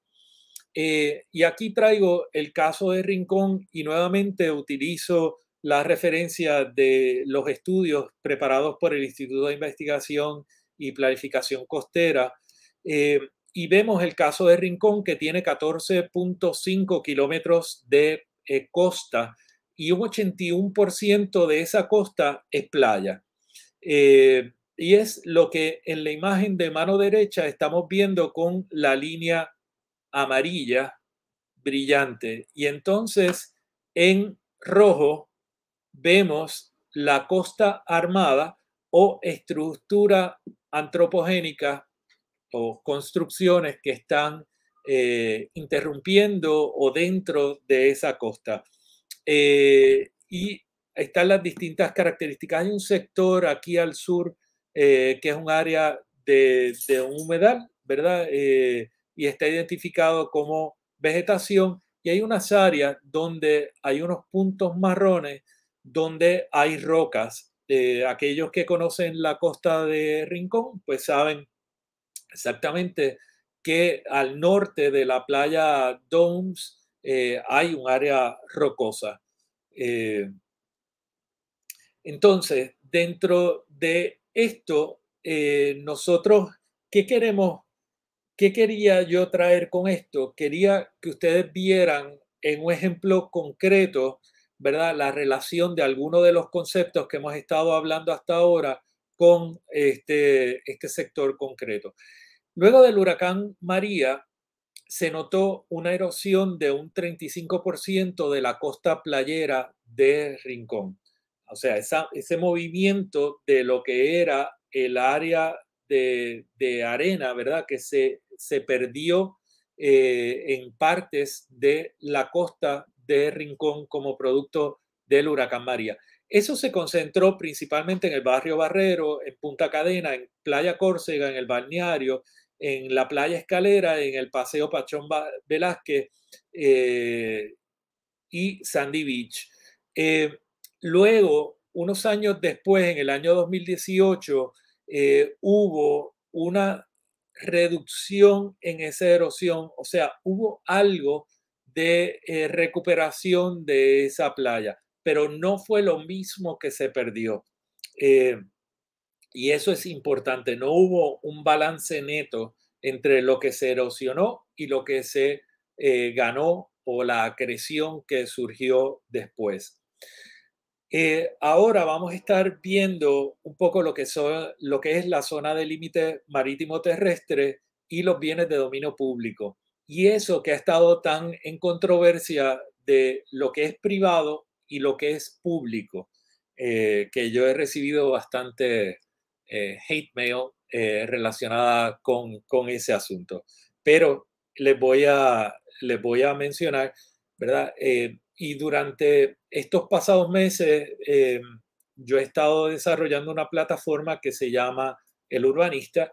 Eh, y aquí traigo el caso de Rincón y nuevamente utilizo la referencia de los estudios preparados por el Instituto de Investigación y Planificación Costera. Y vemos el caso de Rincón, que tiene 14.5 kilómetros de eh, costa y un 81% de esa costa es playa. Eh, y es lo que en la imagen de mano derecha estamos viendo con la línea amarilla brillante. Y entonces en rojo vemos la costa armada o estructura antropogénica o construcciones que están eh, interrumpiendo o dentro de esa costa. Eh, y están las distintas características. Hay un sector aquí al sur eh, que es un área de, de humedal, ¿verdad? y está identificado como vegetación. Y hay unas áreas donde hay unos puntos marrones donde hay rocas. aquellos que conocen la costa de Rincón, pues saben exactamente que al norte de la playa Domes eh, hay un área rocosa. Eh, entonces, dentro de esto, eh, nosotros, ¿qué queremos? ¿Qué quería yo traer con esto? Quería que ustedes vieran en un ejemplo concreto, ¿verdad? La relación de algunos de los conceptos que hemos estado hablando hasta ahora con este, este, sector concreto. Luego del huracán María, se notó una erosión de un 35% de la costa playera de Rincón. O sea, ese movimiento de lo que era el área de, arena, ¿verdad? Que se, se perdió eh, en partes de la costa de Rincón como producto del huracán María. Eso se concentró principalmente en el barrio Barrero, en Punta Cadena, en Playa Córcega, en el balneario, en la Playa Escalera, en el Paseo Pachón Velázquez eh, y Sandy Beach. Eh, luego, unos años después, en el año 2018, eh, hubo una reducción en esa erosión, o sea, hubo algo de recuperación de esa playa pero no fue lo mismo que se perdió. Eh, y eso es importante, no hubo un balance neto entre lo que se erosionó y lo que se eh, ganó o la acreción que surgió después. Eh, ahora vamos a estar viendo un poco lo que, son, lo que es la zona de límite marítimo terrestre y los bienes de dominio público. Y eso que ha estado tan en controversia de lo que es privado y lo que es público, eh, que yo he recibido bastante eh, hate mail eh, relacionada con, ese asunto. Pero les voy a, les voy a mencionar, ¿verdad? y durante estos pasados meses yo he estado desarrollando una plataforma que se llama El Urbanista,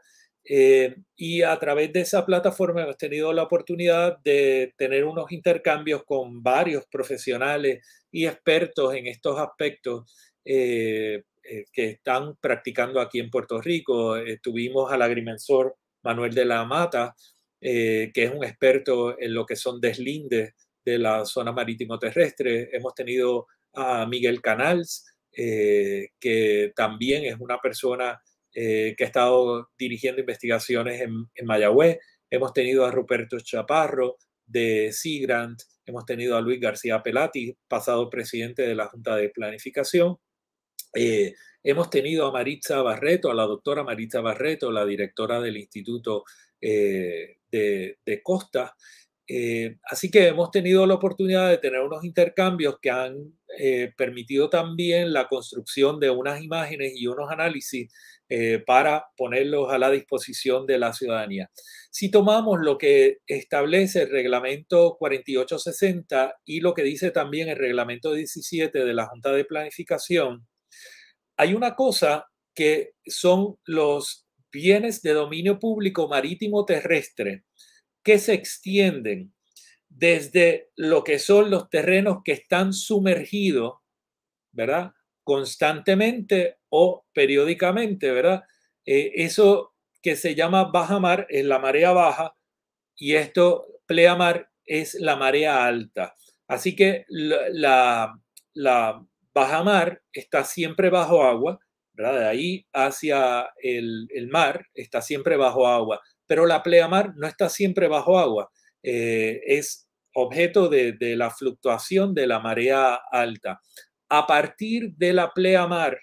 eh, y a través de esa plataforma hemos tenido la oportunidad de tener unos intercambios con varios profesionales y expertos en estos aspectos eh, eh, que están practicando aquí en Puerto Rico. Tuvimos al agrimensor Manuel de la Mata, que es un experto en lo que son deslindes de la zona marítimo terrestre. Hemos tenido a Miguel Canals, que también es una persona eh, que ha estado dirigiendo investigaciones en, en, Mayagüez. Hemos tenido a Ruperto Chaparro de Grant. hemos tenido a Luis García Pelati, pasado presidente de la Junta de Planificación. Eh, hemos tenido a Maritza Barreto, a la doctora Maritza Barreto, la directora del Instituto eh, de, de, Costa. así que hemos tenido la oportunidad de tener unos intercambios que han permitido también la construcción de unas imágenes y unos análisis eh, para ponerlos a la disposición de la ciudadanía. Si tomamos lo que establece el reglamento 4860 y lo que dice también el reglamento 17 de la Junta de Planificación, hay una cosa que son los bienes de dominio público marítimo terrestre que se extienden desde lo que son los terrenos que están sumergidos, ¿verdad? constantemente o periódicamente, ¿verdad? Eh, eso que se llama baja mar es la marea baja y esto pleamar es la marea alta. Así que la, baja mar está siempre bajo agua, ¿verdad? De ahí hacia el, mar está siempre bajo agua, pero la pleamar no está siempre bajo agua, eh, es objeto de, la fluctuación de la marea alta a partir de la pleamar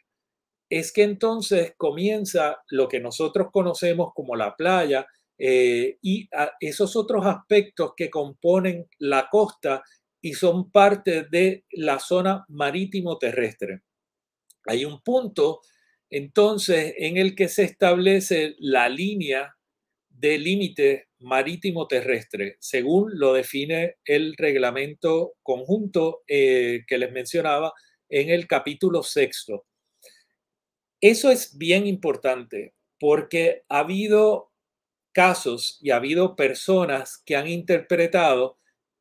es que entonces comienza lo que nosotros conocemos como la playa eh, y esos otros aspectos que componen la costa y son parte de la zona marítimo terrestre. Hay un punto entonces en el que se establece la línea de límite marítimo terrestre, según lo define el reglamento conjunto eh, que les mencionaba, en el capítulo sexto. Eso es bien importante porque ha habido casos y ha habido personas que han interpretado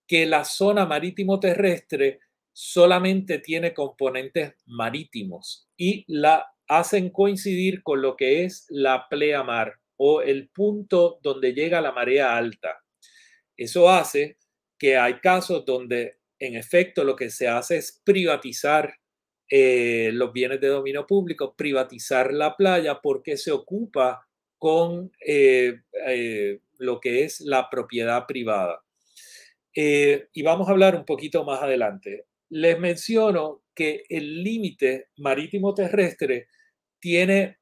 que la zona marítimo terrestre solamente tiene componentes marítimos y la hacen coincidir con lo que es la pleamar o el punto donde llega la marea alta. Eso hace que hay casos donde en efecto, lo que se hace es privatizar eh, los bienes de dominio público, privatizar la playa porque se ocupa con eh, eh, lo que es la propiedad privada. y vamos a hablar un poquito más adelante. Les menciono que el límite marítimo terrestre tiene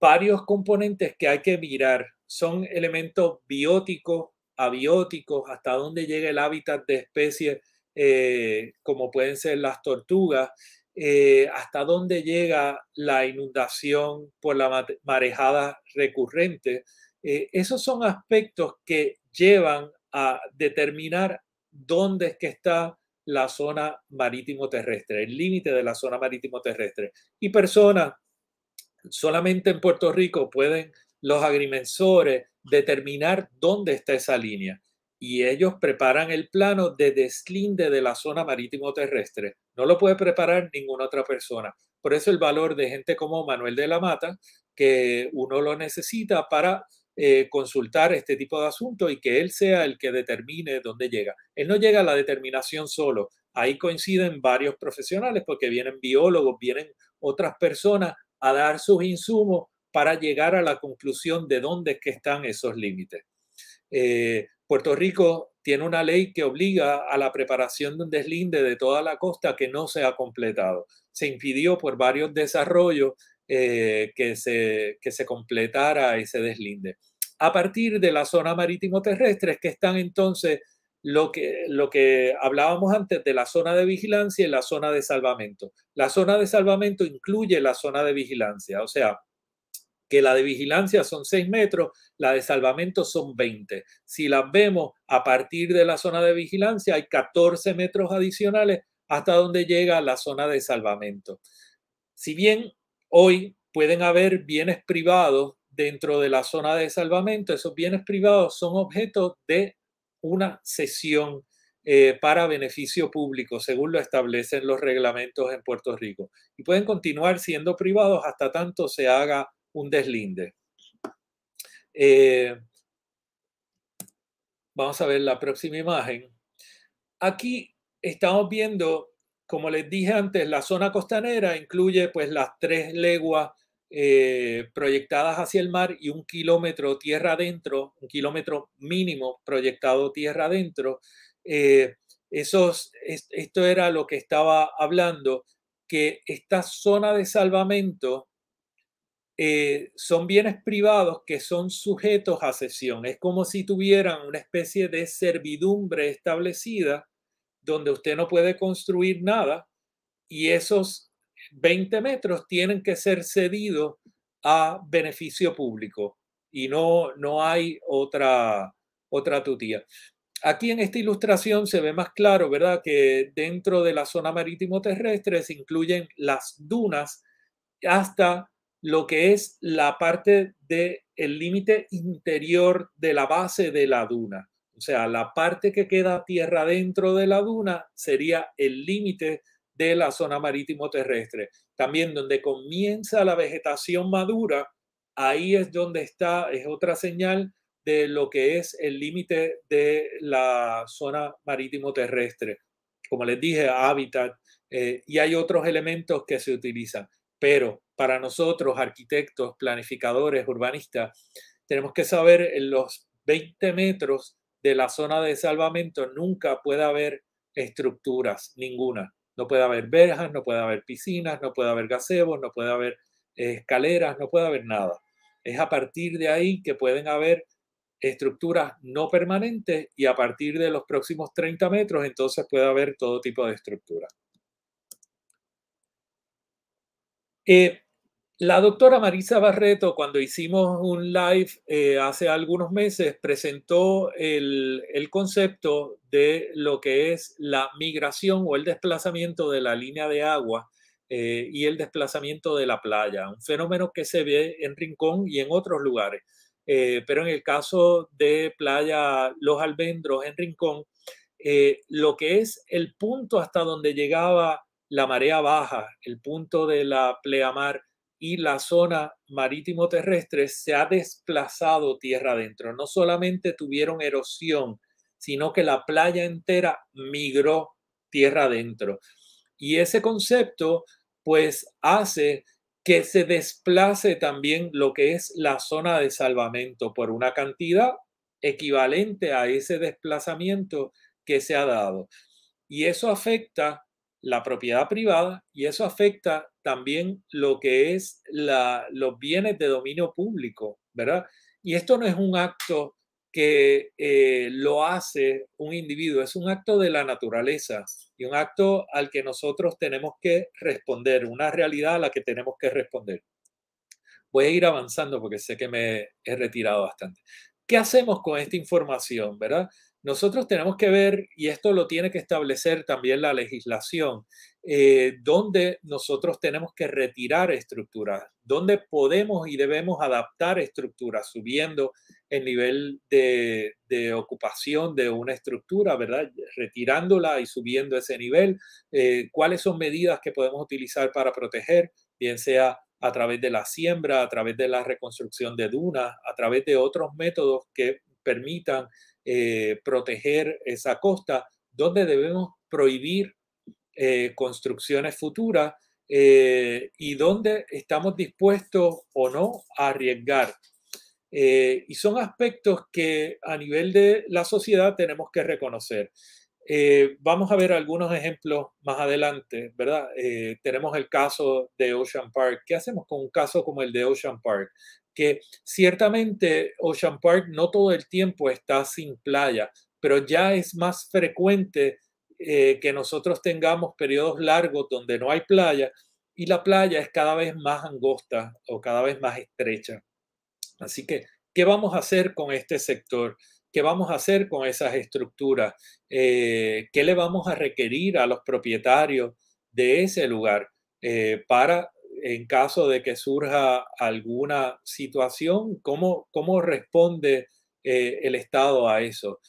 varios componentes que hay que mirar. Son elementos bióticos, abióticos, hasta dónde llega el hábitat de especies eh, como pueden ser las tortugas, eh, hasta dónde llega la inundación por la marejada recurrente. Eh, esos son aspectos que llevan a determinar dónde es que está la zona marítimo terrestre, el límite de la zona marítimo terrestre. Y personas solamente en Puerto Rico pueden los agrimensores determinar dónde está esa línea y ellos preparan el plano de deslinde de la zona marítimo terrestre. No lo puede preparar ninguna otra persona. Por eso el valor de gente como Manuel de la Mata, que uno lo necesita para eh, consultar este tipo de asuntos y que él sea el que determine dónde llega. Él no llega a la determinación solo. Ahí coinciden varios profesionales porque vienen biólogos, vienen otras personas a dar sus insumos para llegar a la conclusión de dónde que están esos límites. Eh, Puerto Rico tiene una ley que obliga a la preparación de un deslinde de toda la costa que no se ha completado. Se impidió por varios desarrollos eh, que, se, que se completara ese deslinde. A partir de la zona marítimo terrestre es que están entonces lo que, lo que hablábamos antes de la zona de vigilancia y la zona de salvamento. La zona de salvamento incluye la zona de vigilancia, o sea, que la de vigilancia son 6 metros, la de salvamento son 20. Si las vemos a partir de la zona de vigilancia, hay 14 metros adicionales hasta donde llega la zona de salvamento. Si bien hoy pueden haber bienes privados dentro de la zona de salvamento, esos bienes privados son objeto de una cesión eh, para beneficio público, según lo establecen los reglamentos en Puerto Rico. Y pueden continuar siendo privados hasta tanto se haga un deslinde. Eh, vamos a ver la próxima imagen. Aquí estamos viendo, como les dije antes, la zona costanera incluye pues las tres leguas eh, proyectadas hacia el mar y un kilómetro tierra adentro, un kilómetro mínimo proyectado tierra adentro. Eh, esos, esto era lo que estaba hablando, que esta zona de salvamento eh, son bienes privados que son sujetos a cesión. Es como si tuvieran una especie de servidumbre establecida donde usted no puede construir nada y esos 20 metros tienen que ser cedidos a beneficio público y no, no hay otra, otra tutía. Aquí en esta ilustración se ve más claro, ¿verdad?, que dentro de la zona marítimo terrestre se incluyen las dunas hasta lo que es la parte del el límite interior de la base de la duna. O sea, la parte que queda tierra dentro de la duna sería el límite de la zona marítimo terrestre. También donde comienza la vegetación madura, ahí es donde está, es otra señal de lo que es el límite de la zona marítimo terrestre. Como les dije, hábitat, eh, y hay otros elementos que se utilizan, pero para nosotros, arquitectos, planificadores, urbanistas, tenemos que saber en los 20 metros de la zona de salvamento nunca puede haber estructuras, ninguna. No puede haber verjas, no puede haber piscinas, no puede haber gazebos, no puede haber eh, escaleras, no puede haber nada. Es a partir de ahí que pueden haber estructuras no permanentes y a partir de los próximos 30 metros entonces puede haber todo tipo de estructura. Eh, la doctora Marisa Barreto, cuando hicimos un live eh, hace algunos meses, presentó el, concepto de lo que es la migración o el desplazamiento de la línea de agua eh, y el desplazamiento de la playa, un fenómeno que se ve en Rincón y en otros lugares. Eh, pero en el caso de Playa Los Almendros en Rincón, lo que es el punto hasta donde llegaba la marea baja, el punto de la pleamar, y la zona marítimo terrestre se ha desplazado tierra adentro. No solamente tuvieron erosión, sino que la playa entera migró tierra adentro. Y ese concepto pues hace que se desplace también lo que es la zona de salvamento por una cantidad equivalente a ese desplazamiento que se ha dado. Y eso afecta la propiedad privada y eso afecta también lo que es los bienes de dominio público, ¿verdad? Y esto no es un acto que eh, lo hace un individuo, es un acto de la naturaleza y un acto al que nosotros tenemos que responder, una realidad a la que tenemos que responder. Voy a ir avanzando porque sé que me he retirado bastante. ¿Qué hacemos con esta información, verdad? nosotros tenemos que ver, y esto lo tiene que establecer también la legislación, eh, dónde nosotros tenemos que retirar estructuras, dónde podemos y debemos adaptar estructuras, subiendo el nivel de, ocupación de una estructura, ¿verdad? Retirándola y subiendo ese nivel, eh, cuáles son medidas que podemos utilizar para proteger, bien sea a través de la siembra, a través de la reconstrucción de dunas, a través de otros métodos que permitan eh, proteger esa costa, dónde debemos prohibir eh, construcciones futuras eh, y dónde estamos dispuestos o no a arriesgar. y son aspectos que a nivel de la sociedad tenemos que reconocer. vamos a ver algunos ejemplos más adelante, ¿verdad? tenemos el caso de Ocean Park. ¿Qué hacemos con un caso como el de Ocean Park? que ciertamente Ocean Park no todo el tiempo está sin playa, pero ya es más frecuente eh, que nosotros tengamos periodos largos donde no hay playa y la playa es cada vez más angosta o cada vez más estrecha. Así que, ¿qué vamos a hacer con este sector? ¿Qué vamos a hacer con esas estructuras? Eh, ¿Qué le vamos a requerir a los propietarios de ese lugar eh, para en caso de que surja alguna situación, ¿cómo, cómo responde eh, el Estado a eso?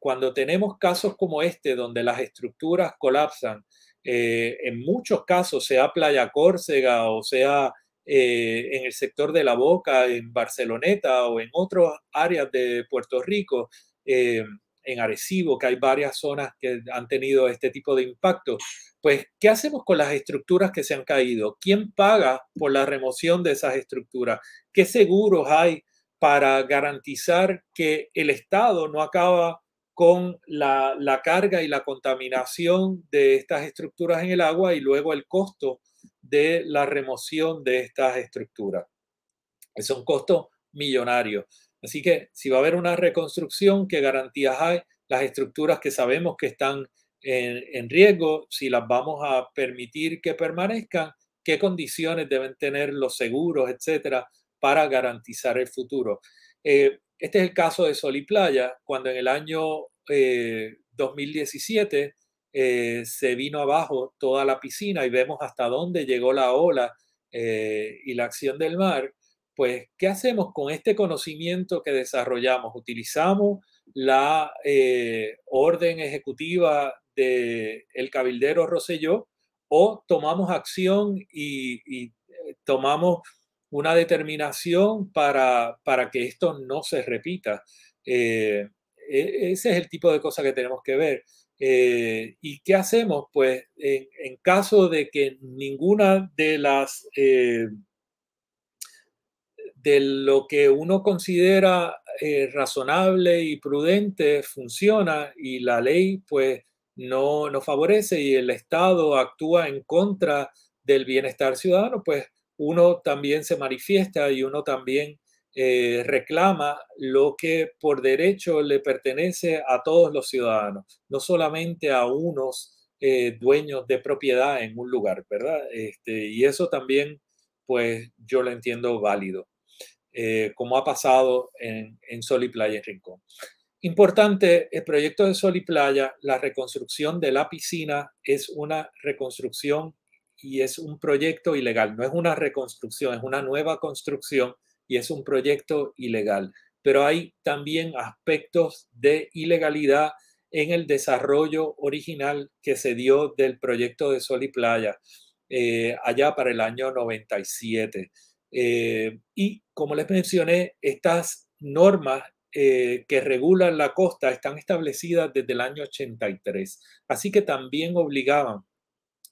Cuando tenemos casos como este, donde las estructuras colapsan, eh, en muchos casos, sea Playa Córcega o sea eh, en el sector de La Boca, en Barceloneta o en otras áreas de Puerto Rico, eh, en Arecibo, que hay varias zonas que han tenido este tipo de impacto. Pues, ¿qué hacemos con las estructuras que se han caído? ¿Quién paga por la remoción de esas estructuras? ¿Qué seguros hay para garantizar que el Estado no acaba con la, carga y la contaminación de estas estructuras en el agua y luego el costo de la remoción de estas estructuras? Es un costo millonario. Así que si va a haber una reconstrucción, ¿qué garantías hay? Las estructuras que sabemos que están en, riesgo, si las vamos a permitir que permanezcan, qué condiciones deben tener los seguros, etcétera, para garantizar el futuro. Eh, este es el caso de Sol y Playa, cuando en el año 2017 eh, eh, se vino abajo toda la piscina y vemos hasta dónde llegó la ola y la acción del mar pues, ¿qué hacemos con este conocimiento que desarrollamos? ¿Utilizamos la eh, orden ejecutiva del el cabildero Roselló o tomamos acción y, eh, tomamos una determinación para, para, que esto no se repita? Eh, e, ese es el tipo de cosas que tenemos que ver. ¿Y qué hacemos? Pues en, caso de que ninguna de las de lo que uno considera eh, razonable y prudente funciona y la ley pues no, no favorece y el Estado actúa en contra del bienestar ciudadano, pues uno también se manifiesta y uno también eh, reclama lo que por derecho le pertenece a todos los ciudadanos, no solamente a unos eh, dueños de propiedad en un lugar, ¿verdad? Este, y eso también, pues yo lo entiendo válido. Eh, como ha pasado en, Sol y Playa en Rincón. Importante, el proyecto de Sol y Playa, la reconstrucción de la piscina es una reconstrucción y es un proyecto ilegal. No es una reconstrucción, es una nueva construcción y es un proyecto ilegal. Pero hay también aspectos de ilegalidad en el desarrollo original que se dio del proyecto de Sol y Playa eh, allá para el año 97. Eh, y como les mencioné, estas normas eh, que regulan la costa están establecidas desde el año 83, así que también obligaban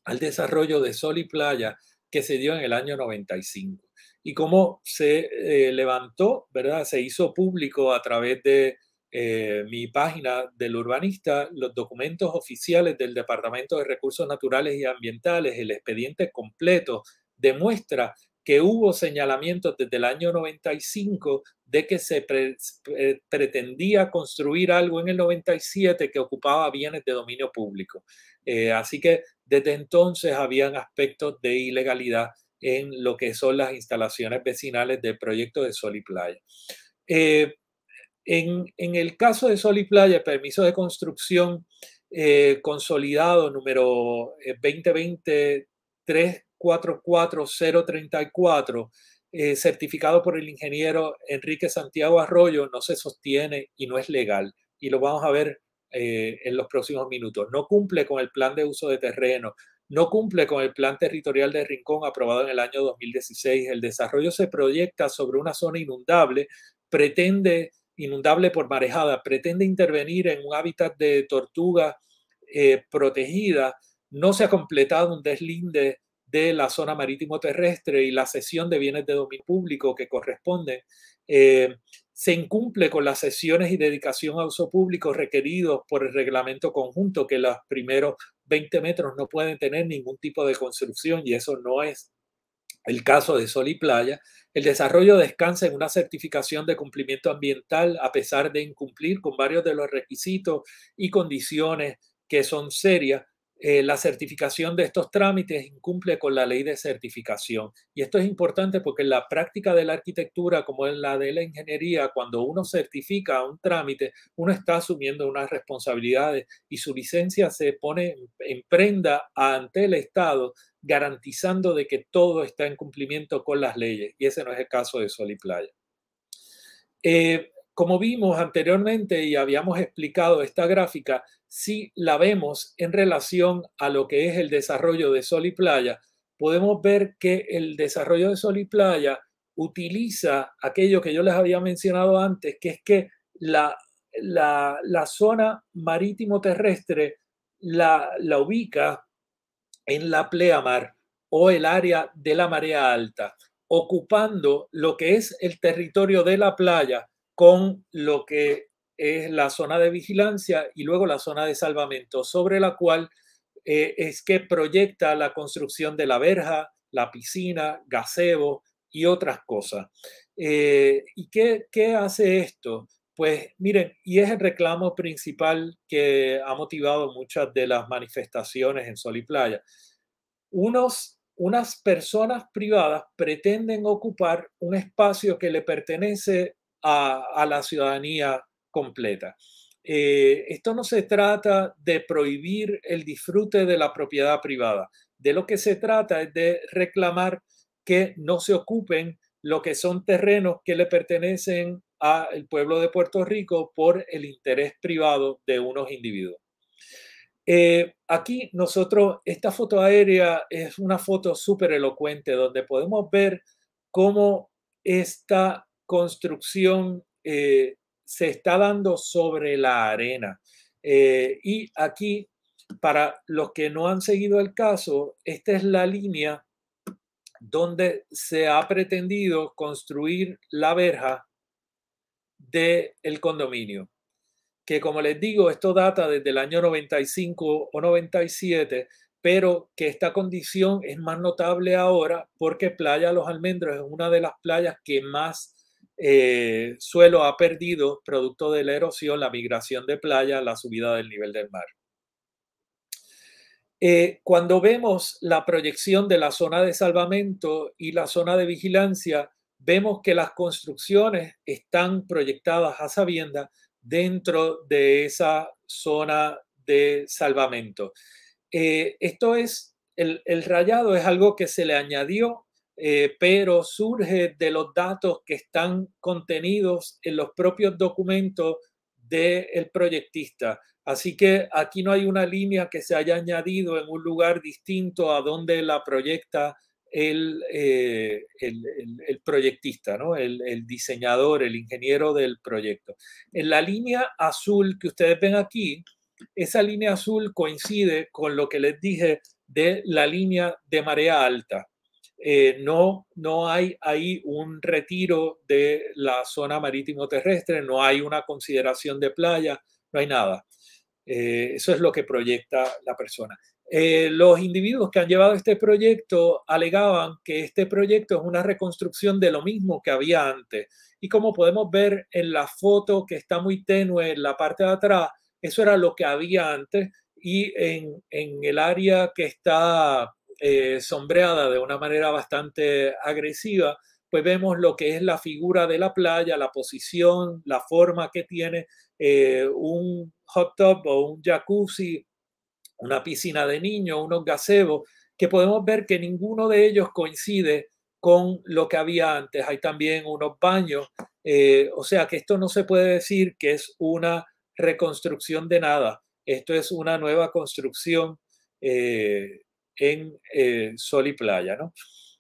al desarrollo de sol y playa que se dio en el año 95. Y como se eh, levantó, ¿verdad? Se hizo público a través de mi página del urbanista los documentos oficiales del Departamento de Recursos Naturales y Ambientales, el expediente completo demuestra que hubo señalamientos desde el año 95 de que se pretendía construir algo en el 97 que ocupaba bienes de dominio público. Eh, así que desde entonces habían aspectos de ilegalidad en lo que son las instalaciones vecinales del proyecto de Sol y Playa. Eh, en, el caso de Sol y Playa, permiso de construcción eh, consolidado número 2023 44034, eh, certificado por el ingeniero Enrique Santiago Arroyo, no se sostiene y no es legal. Y lo vamos a ver eh, en los próximos minutos. No cumple con el plan de uso de terreno, no cumple con el plan territorial de Rincón aprobado en el año 2016. El desarrollo se proyecta sobre una zona inundable, pretende, inundable por marejada, pretende intervenir en un hábitat de tortuga eh, protegida. No se ha completado un deslinde de la zona marítimo terrestre y la cesión de bienes de dominio público que corresponden, eh, se incumple con las sesiones y dedicación a uso público requeridos por el reglamento conjunto, que los primeros 20 metros no pueden tener ningún tipo de construcción y eso no es el caso de Sol y Playa, el desarrollo descansa en una certificación de cumplimiento ambiental a pesar de incumplir con varios de los requisitos y condiciones que son serias eh, la certificación de estos trámites incumple con la ley de certificación. Y esto es importante porque en la práctica de la arquitectura, como en la de la ingeniería, cuando uno certifica un trámite, uno está asumiendo unas responsabilidades y su licencia se pone en prenda ante el Estado, garantizando de que todo está en cumplimiento con las leyes. Y ese no es el caso de Sol y Playa. Eh, como vimos anteriormente y habíamos explicado esta gráfica, si la vemos en relación a lo que es el desarrollo de Sol y Playa, podemos ver que el desarrollo de Sol y Playa utiliza aquello que yo les había mencionado antes, que es que la, zona marítimo terrestre la, la ubica en la pleamar o el área de la marea alta, ocupando lo que es el territorio de la playa con lo que es la zona de vigilancia y luego la zona de salvamento, sobre la cual eh, es que proyecta la construcción de la verja, la piscina, gazebo y otras cosas. Eh, ¿Y qué, hace esto? Pues miren, y es el reclamo principal que ha motivado muchas de las manifestaciones en Sol y Playa. Unos, unas personas privadas pretenden ocupar un espacio que le pertenece a, la ciudadanía completa. Eh, esto no se trata de prohibir el disfrute de la propiedad privada. De lo que se trata es de reclamar que no se ocupen lo que son terrenos que le pertenecen al pueblo de Puerto Rico por el interés privado de unos individuos. Eh, aquí nosotros, esta foto aérea es una foto súper elocuente donde podemos ver cómo esta construcción eh, se está dando sobre la arena. Eh, y aquí, para los que no han seguido el caso, esta es la línea donde se ha pretendido construir la verja del el condominio, que como les digo, esto data desde el año 95 o 97, pero que esta condición es más notable ahora porque Playa Los Almendros es una de las playas que más eh, suelo ha perdido producto de la erosión, la migración de playa, la subida del nivel del mar. Eh, cuando vemos la proyección de la zona de salvamento y la zona de vigilancia, vemos que las construcciones están proyectadas a sabienda dentro de esa zona de salvamento. Eh, esto es, el, el rayado es algo que se le añadió eh, pero surge de los datos que están contenidos en los propios documentos del proyectista. Así que aquí no hay una línea que se haya añadido en un lugar distinto a donde la proyecta el, eh, el, proyectista, ¿no? el, diseñador, el ingeniero del proyecto. En la línea azul que ustedes ven aquí, esa línea azul coincide con lo que les dije de la línea de marea alta. Eh, no, no hay ahí un retiro de la zona marítimo terrestre, no hay una consideración de playa, no hay nada. Eh, eso es lo que proyecta la persona. Eh, los individuos que han llevado este proyecto alegaban que este proyecto es una reconstrucción de lo mismo que había antes. Y como podemos ver en la foto que está muy tenue en la parte de atrás, eso era lo que había antes. Y en, en el área que está eh, sombreada de una manera bastante agresiva, pues vemos lo que es la figura de la playa, la posición, la forma que tiene eh, un hot tub o un jacuzzi, una piscina de niños, unos gazebos, que podemos ver que ninguno de ellos coincide con lo que había antes. Hay también unos baños, eh, o sea que esto no se puede decir que es una reconstrucción de nada, esto es una nueva construcción eh, en eh, sol y playa.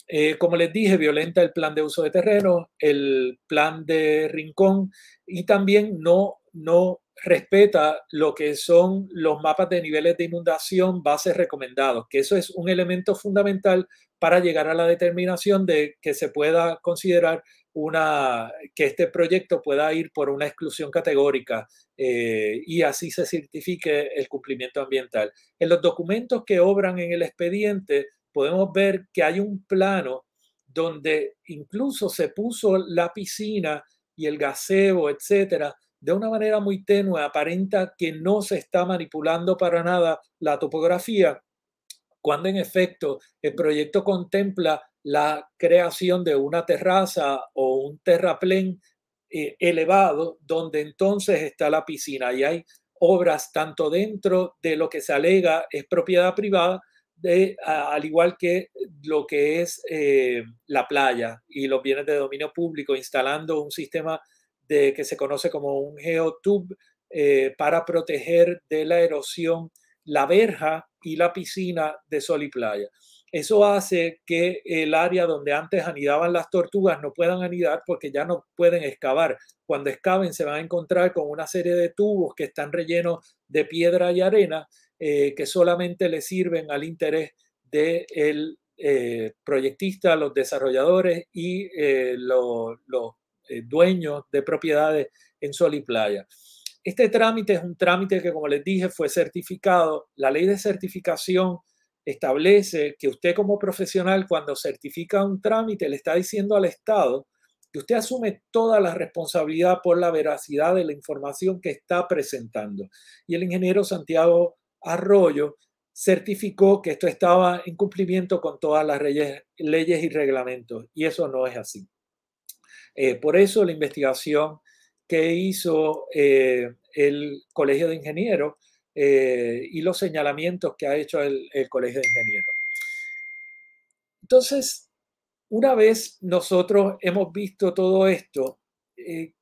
Eh, como les dije, violenta el plan de uso de terreno, el plan de rincón y también no, no respeta lo que son los mapas de niveles de inundación bases recomendados, que eso es un elemento fundamental para llegar a la determinación de que se pueda considerar una, que este proyecto pueda ir por una exclusión categórica eh, y así se certifique el cumplimiento ambiental. En los documentos que obran en el expediente podemos ver que hay un plano donde incluso se puso la piscina y el gazebo, etcétera, de una manera muy tenue, aparenta que no se está manipulando para nada la topografía, cuando en efecto el proyecto contempla la creación de una terraza o un terraplén eh, elevado donde entonces está la piscina y hay obras tanto dentro de lo que se alega es propiedad privada, al igual que lo que es eh, la playa y los bienes de dominio público, instalando un sistema que se conoce como un geotube eh, para proteger de la erosión la verja y la piscina de sol y playa. Eso hace que el área donde antes anidaban las tortugas no puedan anidar porque ya no pueden excavar. Cuando excaven se van a encontrar con una serie de tubos que están rellenos de piedra y arena eh, que solamente le sirven al interés del eh, proyectista, los desarrolladores y eh, los, los dueños de propiedades en sol y playa. Este trámite es un trámite que, como les dije, fue certificado. La ley de certificación establece que usted como profesional cuando certifica un trámite le está diciendo al Estado que usted asume toda la responsabilidad por la veracidad de la información que está presentando. Y el ingeniero Santiago Arroyo certificó que esto estaba en cumplimiento con todas las leyes, y reglamentos, y eso no es así. Eh, por eso la investigación que hizo eh, el Colegio de Ingenieros eh, y los señalamientos que ha hecho el, Colegio de Ingenieros. Entonces, una vez nosotros hemos visto todo esto, eh,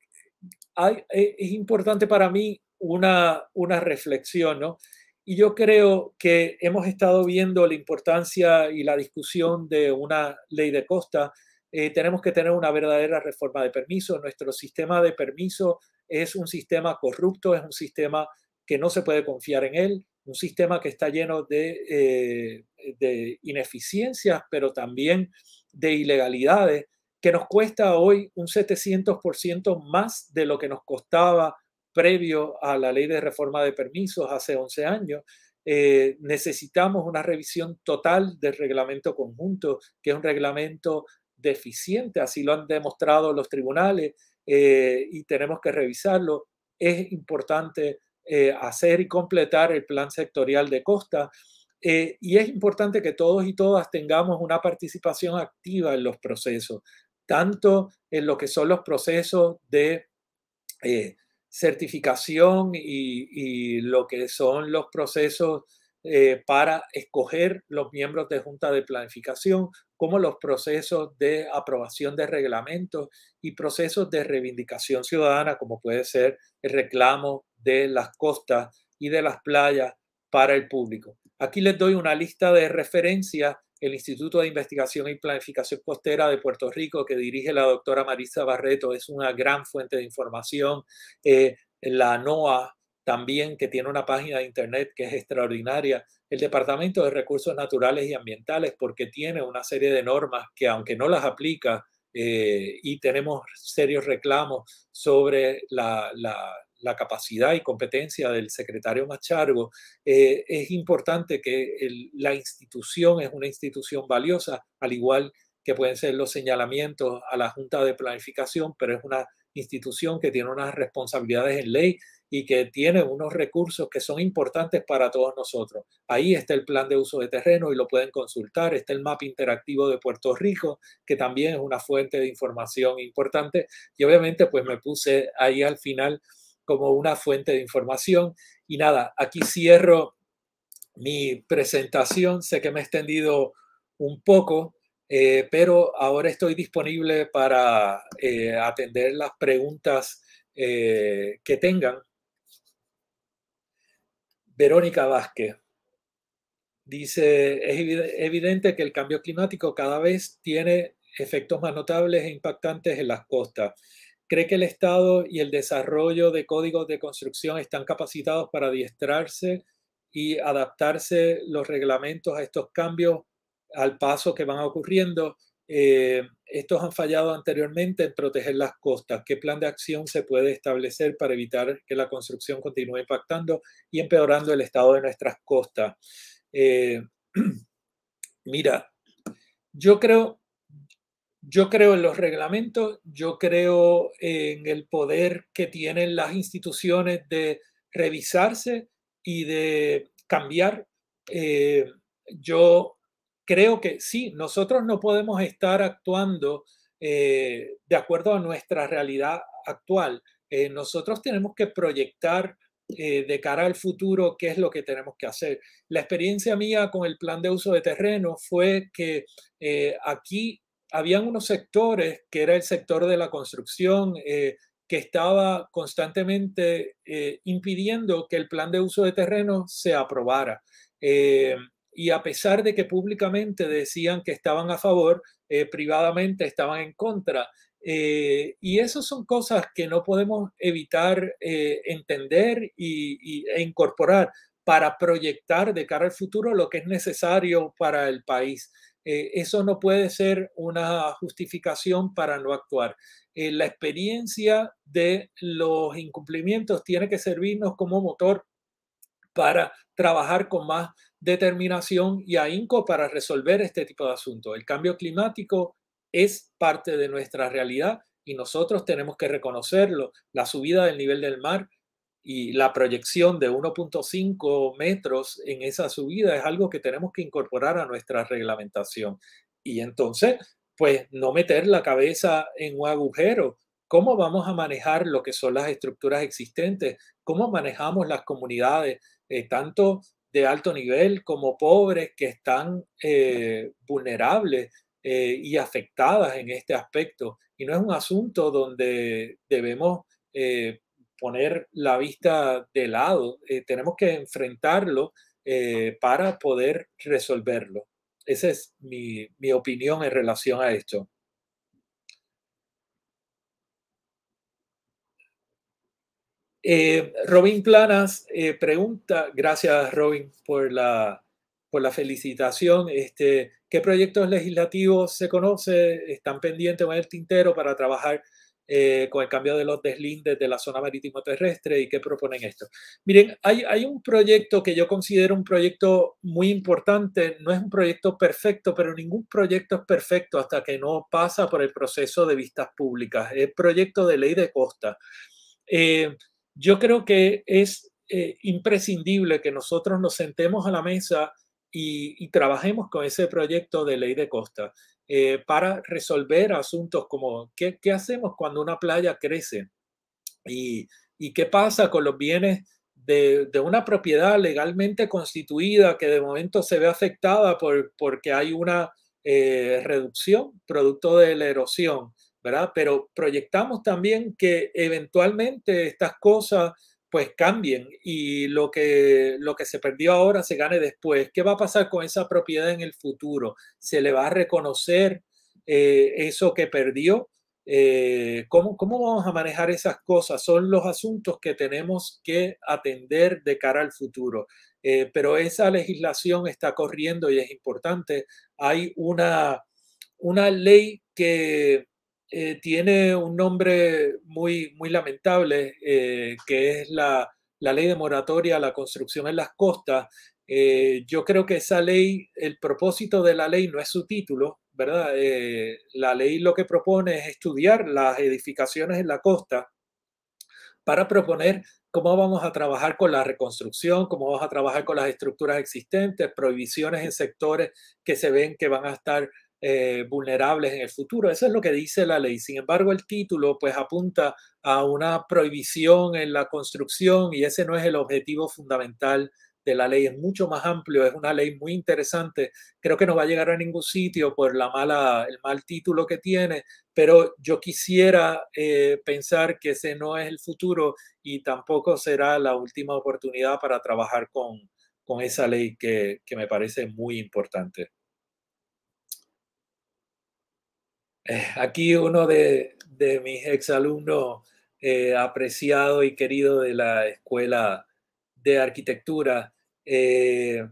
eh, es importante para mí una, reflexión, ¿no? Y yo creo que hemos estado viendo la importancia y la discusión de una ley de costa. tenemos que tener una verdadera reforma de permiso. Nuestro sistema de permiso es un sistema corrupto, es un sistema que no se puede confiar en él, un sistema que está lleno de, eh, ineficiencias, pero también de ilegalidades, que nos cuesta hoy un 700% más de lo que nos costaba previo a la ley de reforma de permisos hace 11 años. Eh, necesitamos una revisión total del reglamento conjunto, que es un reglamento deficiente, así lo han demostrado los tribunales eh, y tenemos que revisarlo. Es importante eh, hacer y completar el plan sectorial de costa. Eh, y es importante que todos y todas tengamos una participación activa en los procesos, tanto en lo que son los procesos de eh, certificación y, lo que son los procesos eh, para escoger los miembros de Junta de Planificación, como los procesos de aprobación de reglamentos y procesos de reivindicación ciudadana, como puede ser el reclamo de las costas y de las playas para el público. Aquí les doy una lista de referencias. El Instituto de Investigación y Planificación Costera de Puerto Rico, que dirige la doctora Marisa Barreto, es una gran fuente de información. Eh, la NOAA también que tiene una página de internet que es extraordinaria, el Departamento de Recursos Naturales y Ambientales, porque tiene una serie de normas que aunque no las aplica eh, y tenemos serios reclamos sobre la, capacidad y competencia del secretario Machargo, eh, es importante que la institución es una institución valiosa, al igual que pueden ser los señalamientos a la Junta de Planificación, pero es una institución que tiene unas responsabilidades en ley y que tiene unos recursos que son importantes para todos nosotros. Ahí está el plan de uso de terreno y lo pueden consultar. Está el mapa interactivo de Puerto Rico, que también es una fuente de información importante. Y obviamente, pues me puse ahí al final como una fuente de información. Y nada, aquí cierro mi presentación. Sé que me he extendido un poco, eh, pero ahora estoy disponible para eh, atender las preguntas eh, que tengan. Verónica Vázquez dice, es evidente que el cambio climático cada vez tiene efectos más notables e impactantes en las costas. ¿Cree que el Estado y el desarrollo de códigos de construcción están capacitados para adiestrarse y adaptarse los reglamentos a estos cambios al paso que van ocurriendo? Eh, estos han fallado anteriormente en proteger las costas. ¿Qué plan de acción se puede establecer para evitar que la construcción continúe impactando y empeorando el estado de nuestras costas? Eh, mira, yo creo, yo creo en los reglamentos, yo creo en el poder que tienen las instituciones de revisarse y de cambiar. Eh, yo creo que sí, nosotros no podemos estar actuando eh, de acuerdo a nuestra realidad actual. Eh, nosotros tenemos que proyectar eh, de cara al futuro qué es lo que tenemos que hacer. La experiencia mía con el plan de uso de terreno fue que aquí habían unos sectores, que era el sector de la construcción, que estaba constantemente impidiendo que el plan de uso de terreno se aprobara y a pesar de que públicamente decían que estaban a favor, eh, privadamente estaban en contra. Eh, y esas son cosas que no podemos evitar eh, entender y, e incorporar para proyectar de cara al futuro lo que es necesario para el país. eso no puede ser una justificación para no actuar. la experiencia de los incumplimientos tiene que servirnos como motor para trabajar con más determinación y ahínco para resolver este tipo de asuntos. El cambio climático es parte de nuestra realidad y nosotros tenemos que reconocerlo. La subida del nivel del mar y la proyección de 1.5 metros en esa subida es algo que tenemos que incorporar a nuestra reglamentación. Y entonces, pues no meter la cabeza en un agujero. ¿Cómo vamos a manejar lo que son las estructuras existentes? ¿Cómo manejamos las comunidades? Eh, tanto de alto nivel, como pobres que están eh, vulnerables eh, y afectadas en este aspecto. Y no es un asunto donde debemos eh, poner la vista de lado, tenemos que enfrentarlo para poder resolverlo. Esa es mi, mi opinión en relación a esto. Eh, Robin Planas eh, pregunta, gracias Robin por la, por la felicitación, este, ¿qué proyectos legislativos se conoce, están pendientes o en el tintero para trabajar eh, con el cambio de los deslindes de la zona marítimo terrestre y qué proponen esto. Miren, hay, hay, un proyecto que yo considero un proyecto muy importante, no es un proyecto perfecto, pero ningún proyecto es perfecto hasta que no pasa por el proceso de vistas públicas, el proyecto de ley de costa. Yo creo que es eh, imprescindible que nosotros nos sentemos a la mesa y, trabajemos con ese proyecto de ley de costa eh, para resolver asuntos como ¿qué, hacemos cuando una playa crece y, qué pasa con los bienes de, una propiedad legalmente constituida que de momento se ve afectada por, porque hay una eh, reducción producto de la erosión. ¿verdad? Pero proyectamos también que eventualmente estas cosas pues cambien y lo que, lo que se perdió ahora se gane después. ¿Qué va a pasar con esa propiedad en el futuro? ¿Se le va a reconocer eh, eso que perdió? Eh, ¿cómo, ¿Cómo vamos a manejar esas cosas? Son los asuntos que tenemos que atender de cara al futuro. Eh, pero esa legislación está corriendo y es importante. Hay una, una ley que eh, tiene un nombre muy, muy lamentable, eh, que es la, ley de moratoria a la construcción en las costas. Eh, yo creo que esa ley, el propósito de la ley no es su título, ¿verdad? la ley lo que propone es estudiar las edificaciones en la costa para proponer cómo vamos a trabajar con la reconstrucción, cómo vamos a trabajar con las estructuras existentes, prohibiciones en sectores que se ven que van a estar eh, vulnerables en el futuro. Eso es lo que dice la ley. Sin embargo, el título pues apunta a una prohibición en la construcción y ese no es el objetivo fundamental de la ley. Es mucho más amplio, es una ley muy interesante. Creo que no va a llegar a ningún sitio por la mala, el mal título que tiene, pero yo quisiera eh, pensar que ese no es el futuro y tampoco será la última oportunidad para trabajar con, con esa ley que, que me parece muy importante. Eh, aquí uno de, mis exalumnos eh, apreciado y querido de la escuela de arquitectura. Eh,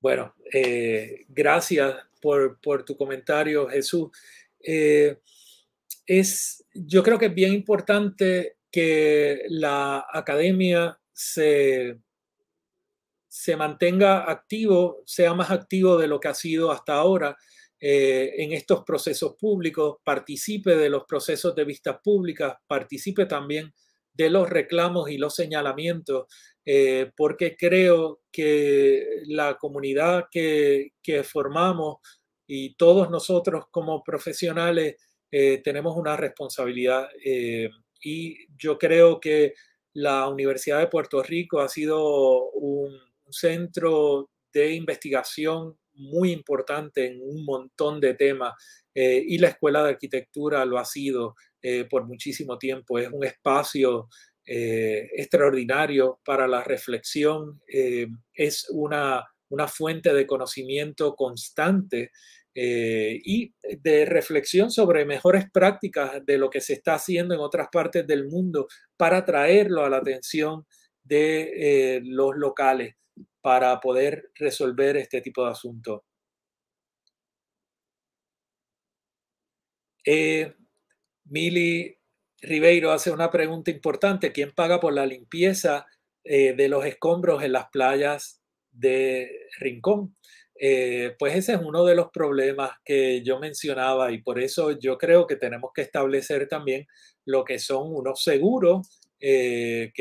bueno, eh, gracias por, por, tu comentario, Jesús. es, yo creo que es bien importante que la academia se se mantenga activo, sea más activo de lo que ha sido hasta ahora eh, en estos procesos públicos, participe de los procesos de vistas públicas, participe también de los reclamos y los señalamientos, eh, porque creo que la comunidad que, formamos y todos nosotros como profesionales eh, tenemos una responsabilidad. y yo creo que la Universidad de Puerto Rico ha sido un centro de investigación muy importante en un montón de temas eh, y la Escuela de Arquitectura lo ha sido eh, por muchísimo tiempo. Es un espacio eh, extraordinario para la reflexión, es una, una, fuente de conocimiento constante y de reflexión sobre mejores prácticas de lo que se está haciendo en otras partes del mundo para traerlo a la atención de los locales para poder resolver este tipo de asunto. Eh, Mili Ribeiro hace una pregunta importante. ¿Quién paga por la limpieza eh, de los escombros en las playas de Rincón? Eh, pues ese es uno de los problemas que yo mencionaba y por eso yo creo que tenemos que establecer también lo que son unos seguros que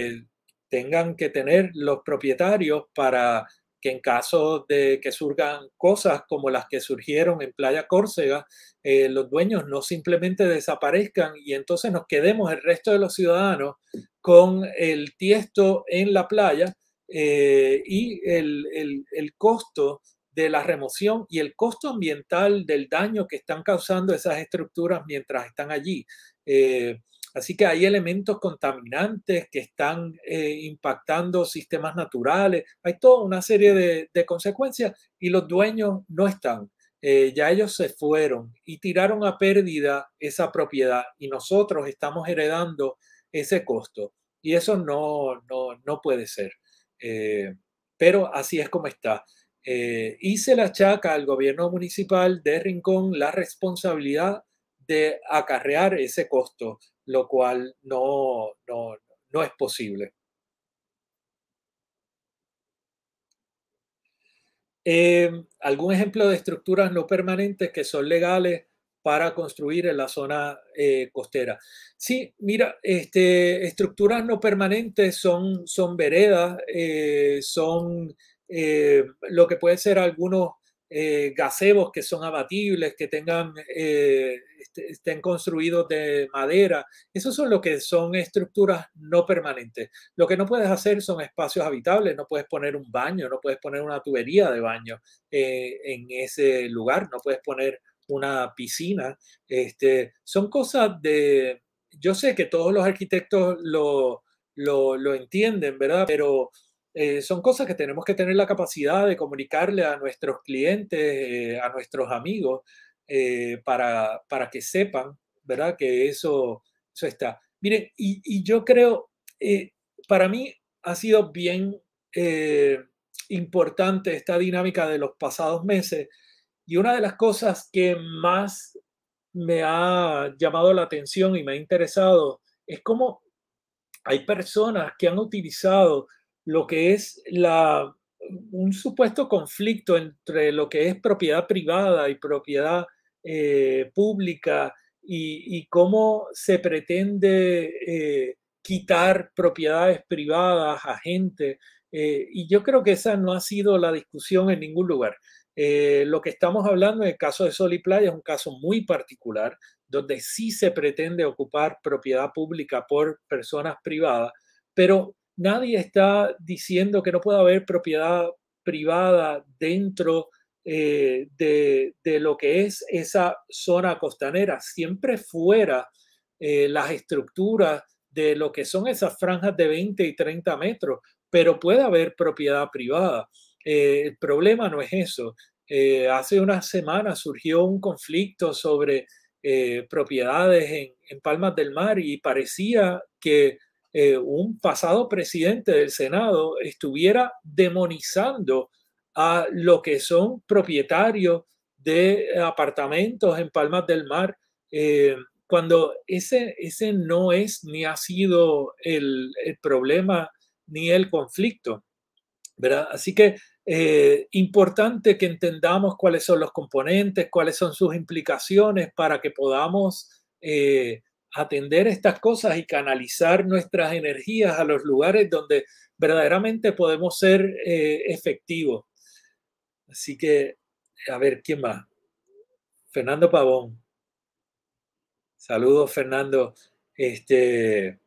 tengan que tener los propietarios para que en caso de que surjan cosas como las que surgieron en Playa Córcega, eh, los dueños no simplemente desaparezcan y entonces nos quedemos el resto de los ciudadanos con el tiesto en la playa eh, y el, costo de la remoción y el costo ambiental del daño que están causando esas estructuras mientras están allí. Eh, Así que hay elementos contaminantes que están eh, impactando sistemas naturales, hay toda una serie de, consecuencias y los dueños no están. Eh, ya ellos se fueron y tiraron a pérdida esa propiedad y nosotros estamos heredando ese costo. Y eso no, puede ser. Eh, pero así es como está. Eh, y se le achaca al gobierno municipal de Rincón la responsabilidad de acarrear ese costo lo cual no, es posible. Eh, algún ejemplo de estructuras no permanentes que son legales para construir en la zona eh, costera. Sí, mira, este, estructuras no permanentes son, son veredas, eh, son lo que pueden ser algunos eh, gazebos que son abatibles, que tengan, eh, este, estén construidos de madera. Esos son lo que son estructuras no permanentes. Lo que no puedes hacer son espacios habitables, no puedes poner un baño, no puedes poner una tubería de baño eh, en ese lugar, no puedes poner una piscina. Este, son cosas de... Yo sé que todos los arquitectos lo, lo, lo entienden, ¿verdad? Pero eh, son cosas que tenemos que tener la capacidad de comunicarle a nuestros clientes, eh, a nuestros amigos, eh, para, que sepan, ¿verdad? Que eso, está. Miren, y, y yo creo, para mí ha sido bien importante esta dinámica de los pasados meses y una de las cosas que más me ha llamado la atención y me ha interesado es cómo hay personas que han utilizado lo que es un supuesto conflicto entre lo que es propiedad privada y propiedad eh, pública y, cómo se pretende eh, quitar propiedades privadas a gente. Eh, y yo creo que esa no ha sido la discusión en ningún lugar. lo que estamos hablando en el caso de Sol y Playa es un caso muy particular, donde sí se pretende ocupar propiedad pública por personas privadas, pero nadie está diciendo que no pueda haber propiedad privada dentro eh, de, lo que es esa zona costanera, siempre fuera eh, las estructuras de lo que son esas franjas de 20 y 30 metros, pero puede haber propiedad privada. Eh, el problema no es eso. hace unas semanas surgió un conflicto sobre propiedades en Palmas del Mar y parecía que eh, un pasado presidente del Senado estuviera demonizando a lo que son propietarios de apartamentos en Palmas del Mar, eh, cuando ese, ese no es ni ha sido el, problema ni el conflicto. ¿verdad? Así que es eh, importante que entendamos cuáles son los componentes, cuáles son sus implicaciones para que podamos atender estas cosas y canalizar nuestras energías a los lugares donde verdaderamente podemos ser eh, efectivos. Así que, a ver, ¿quién más? Fernando Pavón. Saludos, Fernando. Este,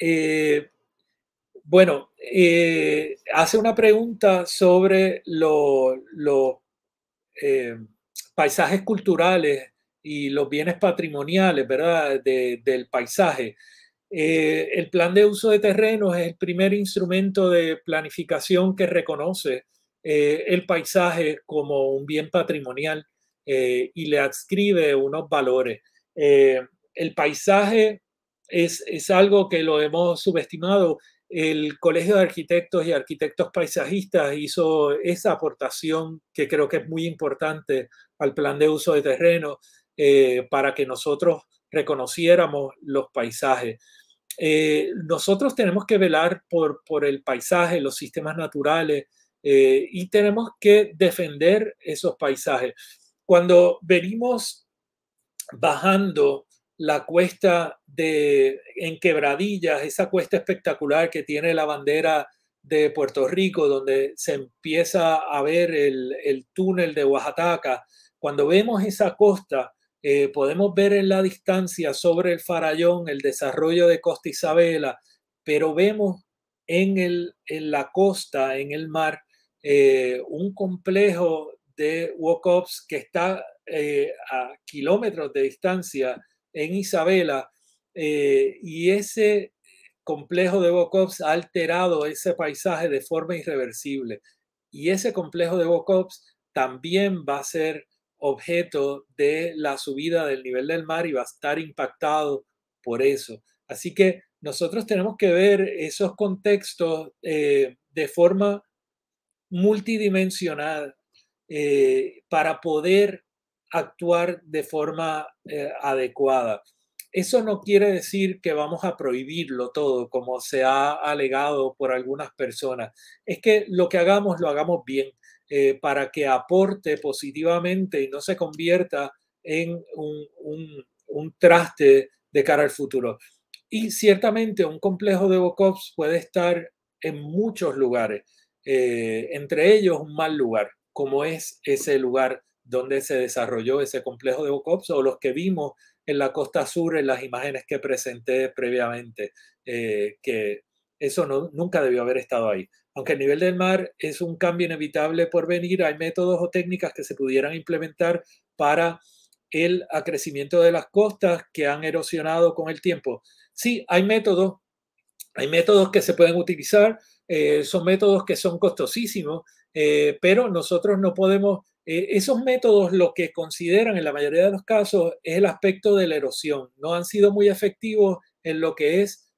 eh, bueno, eh, hace una pregunta sobre los paisajes culturales y los bienes patrimoniales, ¿verdad? del paisaje. Eh, el plan de uso de terrenos es el primer instrumento de planificación que reconoce eh, el paisaje como un bien patrimonial eh, y le adscribe unos valores. el paisaje es, es algo que lo hemos subestimado. El Colegio de Arquitectos y Arquitectos Paisajistas hizo esa aportación que creo que es muy importante al plan de uso de terrenos. Eh, para que nosotros reconociéramos los paisajes. Eh, nosotros tenemos que velar por, el paisaje, los sistemas naturales eh, y tenemos que defender esos paisajes. Cuando venimos bajando la cuesta de en Quebradillas, esa cuesta espectacular que tiene la bandera de Puerto Rico, donde se empieza a ver el, el túnel de Oaxaca, cuando vemos esa costa, eh, podemos ver en la distancia sobre el farallón el desarrollo de Costa Isabela, pero vemos en, el, en la costa, en el mar, eh, un complejo de walk que está eh, a kilómetros de distancia en Isabela y ese complejo de walk ha alterado ese paisaje de forma irreversible. Y ese complejo de walk también va a ser objeto de la subida del nivel del mar y va a estar impactado por eso. Así que nosotros tenemos que ver esos contextos eh, de forma multidimensional eh, para poder actuar de forma eh, adecuada. Eso no quiere decir que vamos a prohibirlo todo, como se ha alegado por algunas personas. Es que lo que hagamos lo hagamos bien eh, para que aporte positivamente y no se convierta en un, traste de cara al futuro. Y ciertamente un complejo de Bocops puede estar en muchos lugares, eh, entre ellos un mal lugar, como es ese lugar donde se desarrolló ese complejo de Bocops o los que vimos en la costa sur en las imágenes que presenté previamente, eh, que eso nunca debió haber estado ahí. Aunque el nivel del mar es un cambio inevitable por venir, hay métodos o técnicas que se pudieran implementar para el acrecimiento de las costas que han erosionado con el tiempo. Sí, hay métodos, hay métodos que se pueden utilizar, eh, son métodos que son costosísimos, eh, pero nosotros no podemos, eh, esos métodos lo que consideran en la mayoría de los casos es el aspecto de la erosión, no han sido muy efectivos en lo que es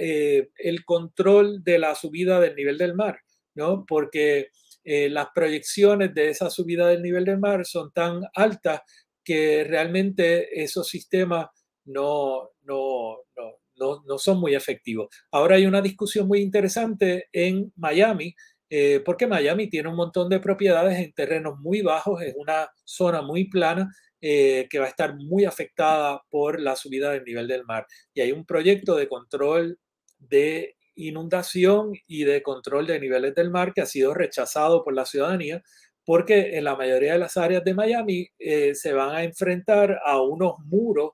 eh, el control de la subida del nivel del mar, ¿no? Porque eh, las proyecciones de esa subida del nivel del mar son tan altas que realmente esos sistemas no, no, no, no, no son muy efectivos. Ahora hay una discusión muy interesante en Miami, eh, porque Miami tiene un montón de propiedades en terrenos muy bajos, es una zona muy plana eh, que va a estar muy afectada por la subida del nivel del mar. Y hay un proyecto de control de inundación y de control de niveles del mar que ha sido rechazado por la ciudadanía porque en la mayoría de las áreas de Miami eh, se van a enfrentar a unos muros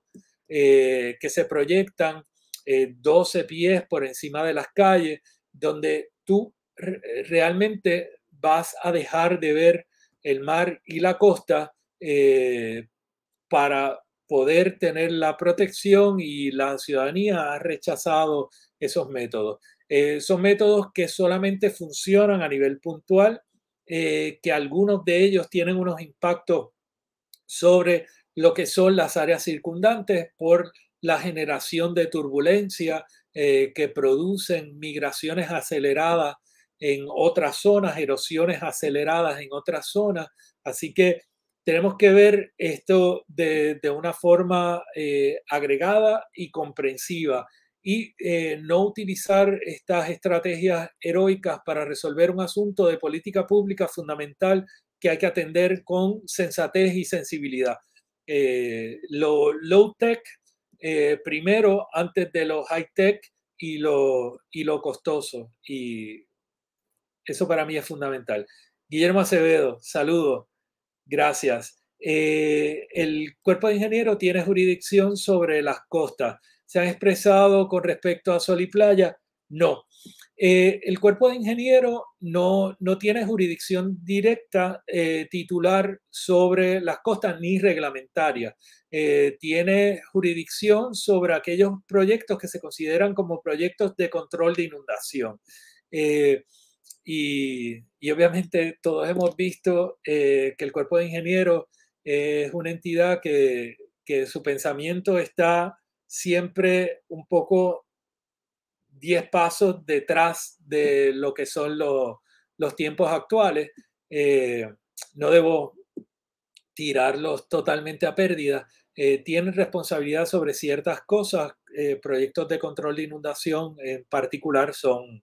eh, que se proyectan 12 pies por encima de las calles, donde tú realmente vas a dejar de ver el mar y la costa eh, para poder tener la protección y la ciudadanía ha rechazado esos métodos. Eh, son métodos que solamente funcionan a nivel puntual, eh, que algunos de ellos tienen unos impactos sobre lo que son las áreas circundantes por la generación de turbulencia que producen migraciones aceleradas en otras zonas, erosiones aceleradas en otras zonas. Así que tenemos que ver esto de, de una forma eh, agregada y comprensiva y eh, no utilizar estas estrategias heroicas para resolver un asunto de política pública fundamental que hay que atender con sensatez y sensibilidad. Eh, lo low tech primero antes de lo high tech y lo, y lo costoso. Y eso para mí es fundamental. Guillermo Acevedo, saludos. Gracias. Eh, el cuerpo de ingeniero tiene jurisdicción sobre las costas. ¿Se han expresado con respecto a sol y playa? No. Eh, el cuerpo de ingeniero no, no tiene jurisdicción directa eh, titular sobre las costas ni reglamentaria. tiene jurisdicción sobre aquellos proyectos que se consideran como proyectos de control de inundación. Y, obviamente todos hemos visto eh, que el cuerpo de ingenieros es una entidad que, su pensamiento está siempre un poco diez pasos detrás de lo que son los, tiempos actuales. Eh, no debo tirarlos totalmente a pérdida. Eh, tienen responsabilidad sobre ciertas cosas. proyectos de control de inundación en particular son,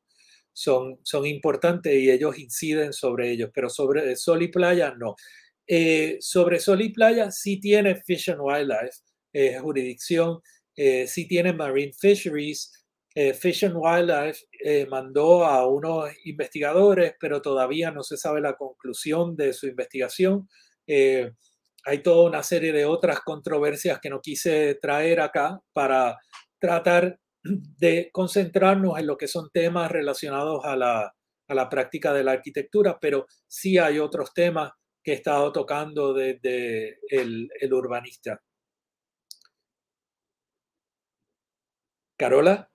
son, son importantes y ellos inciden sobre ellos, pero sobre sol y playa no. Eh, sobre sol y playa sí tiene Fish and Wildlife eh, jurisdicción, eh, sí tiene Marine Fisheries. Eh, fish and Wildlife mandó a unos investigadores, pero todavía no se sabe la conclusión de su investigación hay toda una serie de otras controversias que no quise traer acá para tratar de concentrarnos en lo que son temas relacionados a la, a la práctica de la arquitectura, pero sí hay otros temas que he estado tocando desde el, el urbanista. Carola.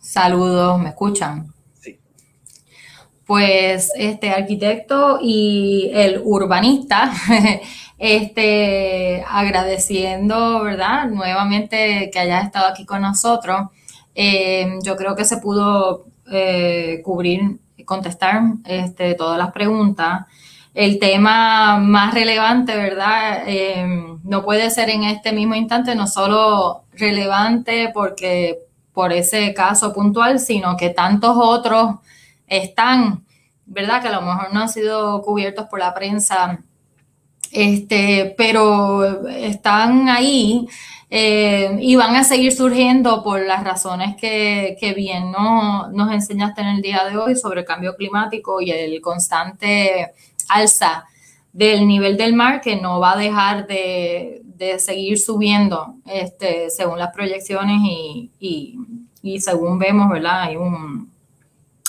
Saludos, ¿me escuchan? Sí. Pues este arquitecto y el urbanista eh, este, agradeciendo, ¿verdad? Nuevamente que hayas estado aquí con nosotros. Eh, yo creo que se pudo cubrir eh, cubrir, contestar este, todas las preguntas. El tema más relevante, ¿verdad? Eh, no puede ser en este mismo instante, no solo relevante porque por ese caso puntual, sino que tantos otros están, ¿verdad? Que a lo mejor no han sido cubiertos por la prensa este, pero están ahí eh, y van a seguir surgiendo por las razones que, bien ¿no? nos enseñaste en el día de hoy sobre el cambio climático y el constante alza del nivel del mar que no va a dejar de, seguir subiendo este, según las proyecciones y, según vemos, ¿verdad? Hay un,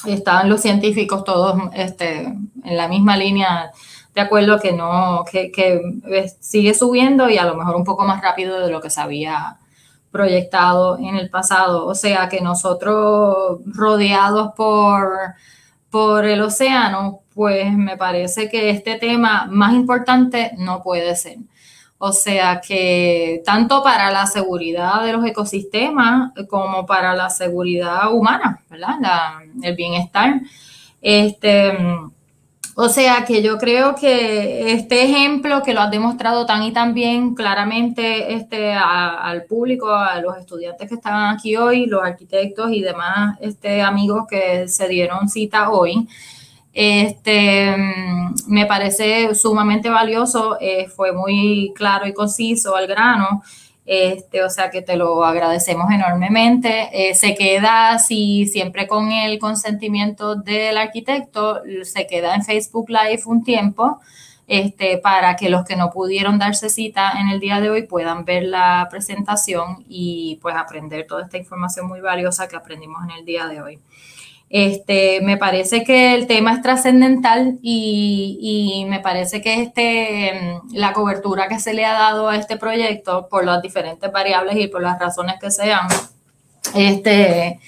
están los científicos todos este, en la misma línea de acuerdo que no, que, eh, sigue subiendo y a lo mejor un poco más rápido de lo que se había proyectado en el pasado. O sea que nosotros rodeados por, por el océano, pues me parece que este tema más importante no puede ser. O sea que tanto para la seguridad de los ecosistemas como para la seguridad humana, ¿verdad? el bienestar. Este, o sea que yo creo que este ejemplo que lo ha demostrado tan y tan bien claramente este, al público, a los estudiantes que estaban aquí hoy, los arquitectos y demás este, amigos que se dieron cita hoy, este, me parece sumamente valioso, eh, fue muy claro y conciso al grano. Este, o sea que te lo agradecemos enormemente. Eh, se queda así, siempre con el consentimiento del arquitecto, se queda en Facebook Live un tiempo este, para que los que no pudieron darse cita en el día de hoy puedan ver la presentación y pues aprender toda esta información muy valiosa que aprendimos en el día de hoy. Este, me parece que el tema es trascendental y, me parece que este, mm, la cobertura que se le ha dado a este proyecto por las diferentes variables y por las razones que sean, este,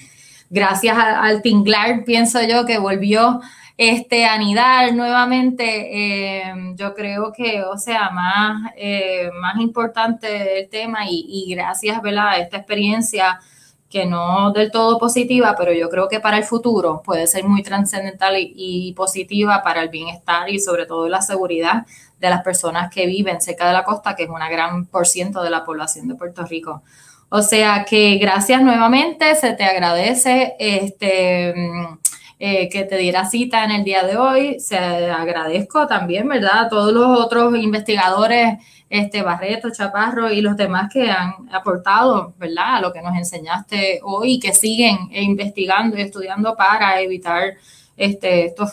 gracias al Tinglar, pienso yo, que volvió este, anidar nuevamente, em, yo creo que, o sea, más, eh, más importante el tema y, gracias a esta experiencia que no del todo positiva, pero yo creo que para el futuro puede ser muy trascendental y, positiva para el bienestar y sobre todo la seguridad de las personas que viven cerca de la costa, que es una gran por ciento de la población de Puerto Rico. O sea que gracias nuevamente, se te agradece este mm, eh, que te diera cita en el día de hoy. Se agradezco también, ¿verdad? A todos los otros investigadores, este Barreto, Chaparro y los demás que han aportado, ¿verdad? A lo que nos enseñaste hoy que siguen investigando y estudiando para evitar este, estos,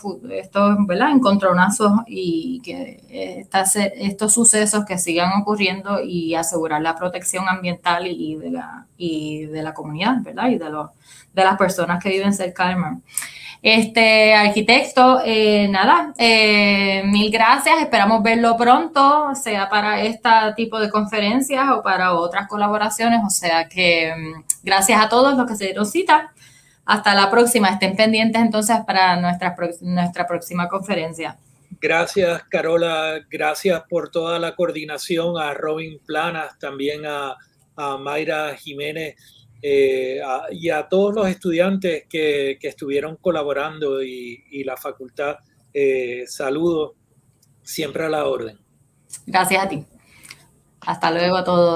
¿verdad? encontronazos y que eh, estas, estos sucesos que sigan ocurriendo y asegurar la protección ambiental y de la, y de la comunidad, ¿verdad? Y de, los, de las personas que viven cerca del mar. Este arquitecto, eh, nada, eh, mil gracias, esperamos verlo pronto, sea para este tipo de conferencias o para otras colaboraciones, o sea que mm, gracias a todos los que se nos cita. Hasta la próxima, estén pendientes entonces para nuestra, nuestra próxima conferencia. Gracias, Carola. Gracias por toda la coordinación a Robin Planas, también a, a Mayra Jiménez. Eh, y a todos los estudiantes que, estuvieron colaborando y, la facultad, eh, saludo siempre a la orden. Gracias a ti. Hasta luego a todos.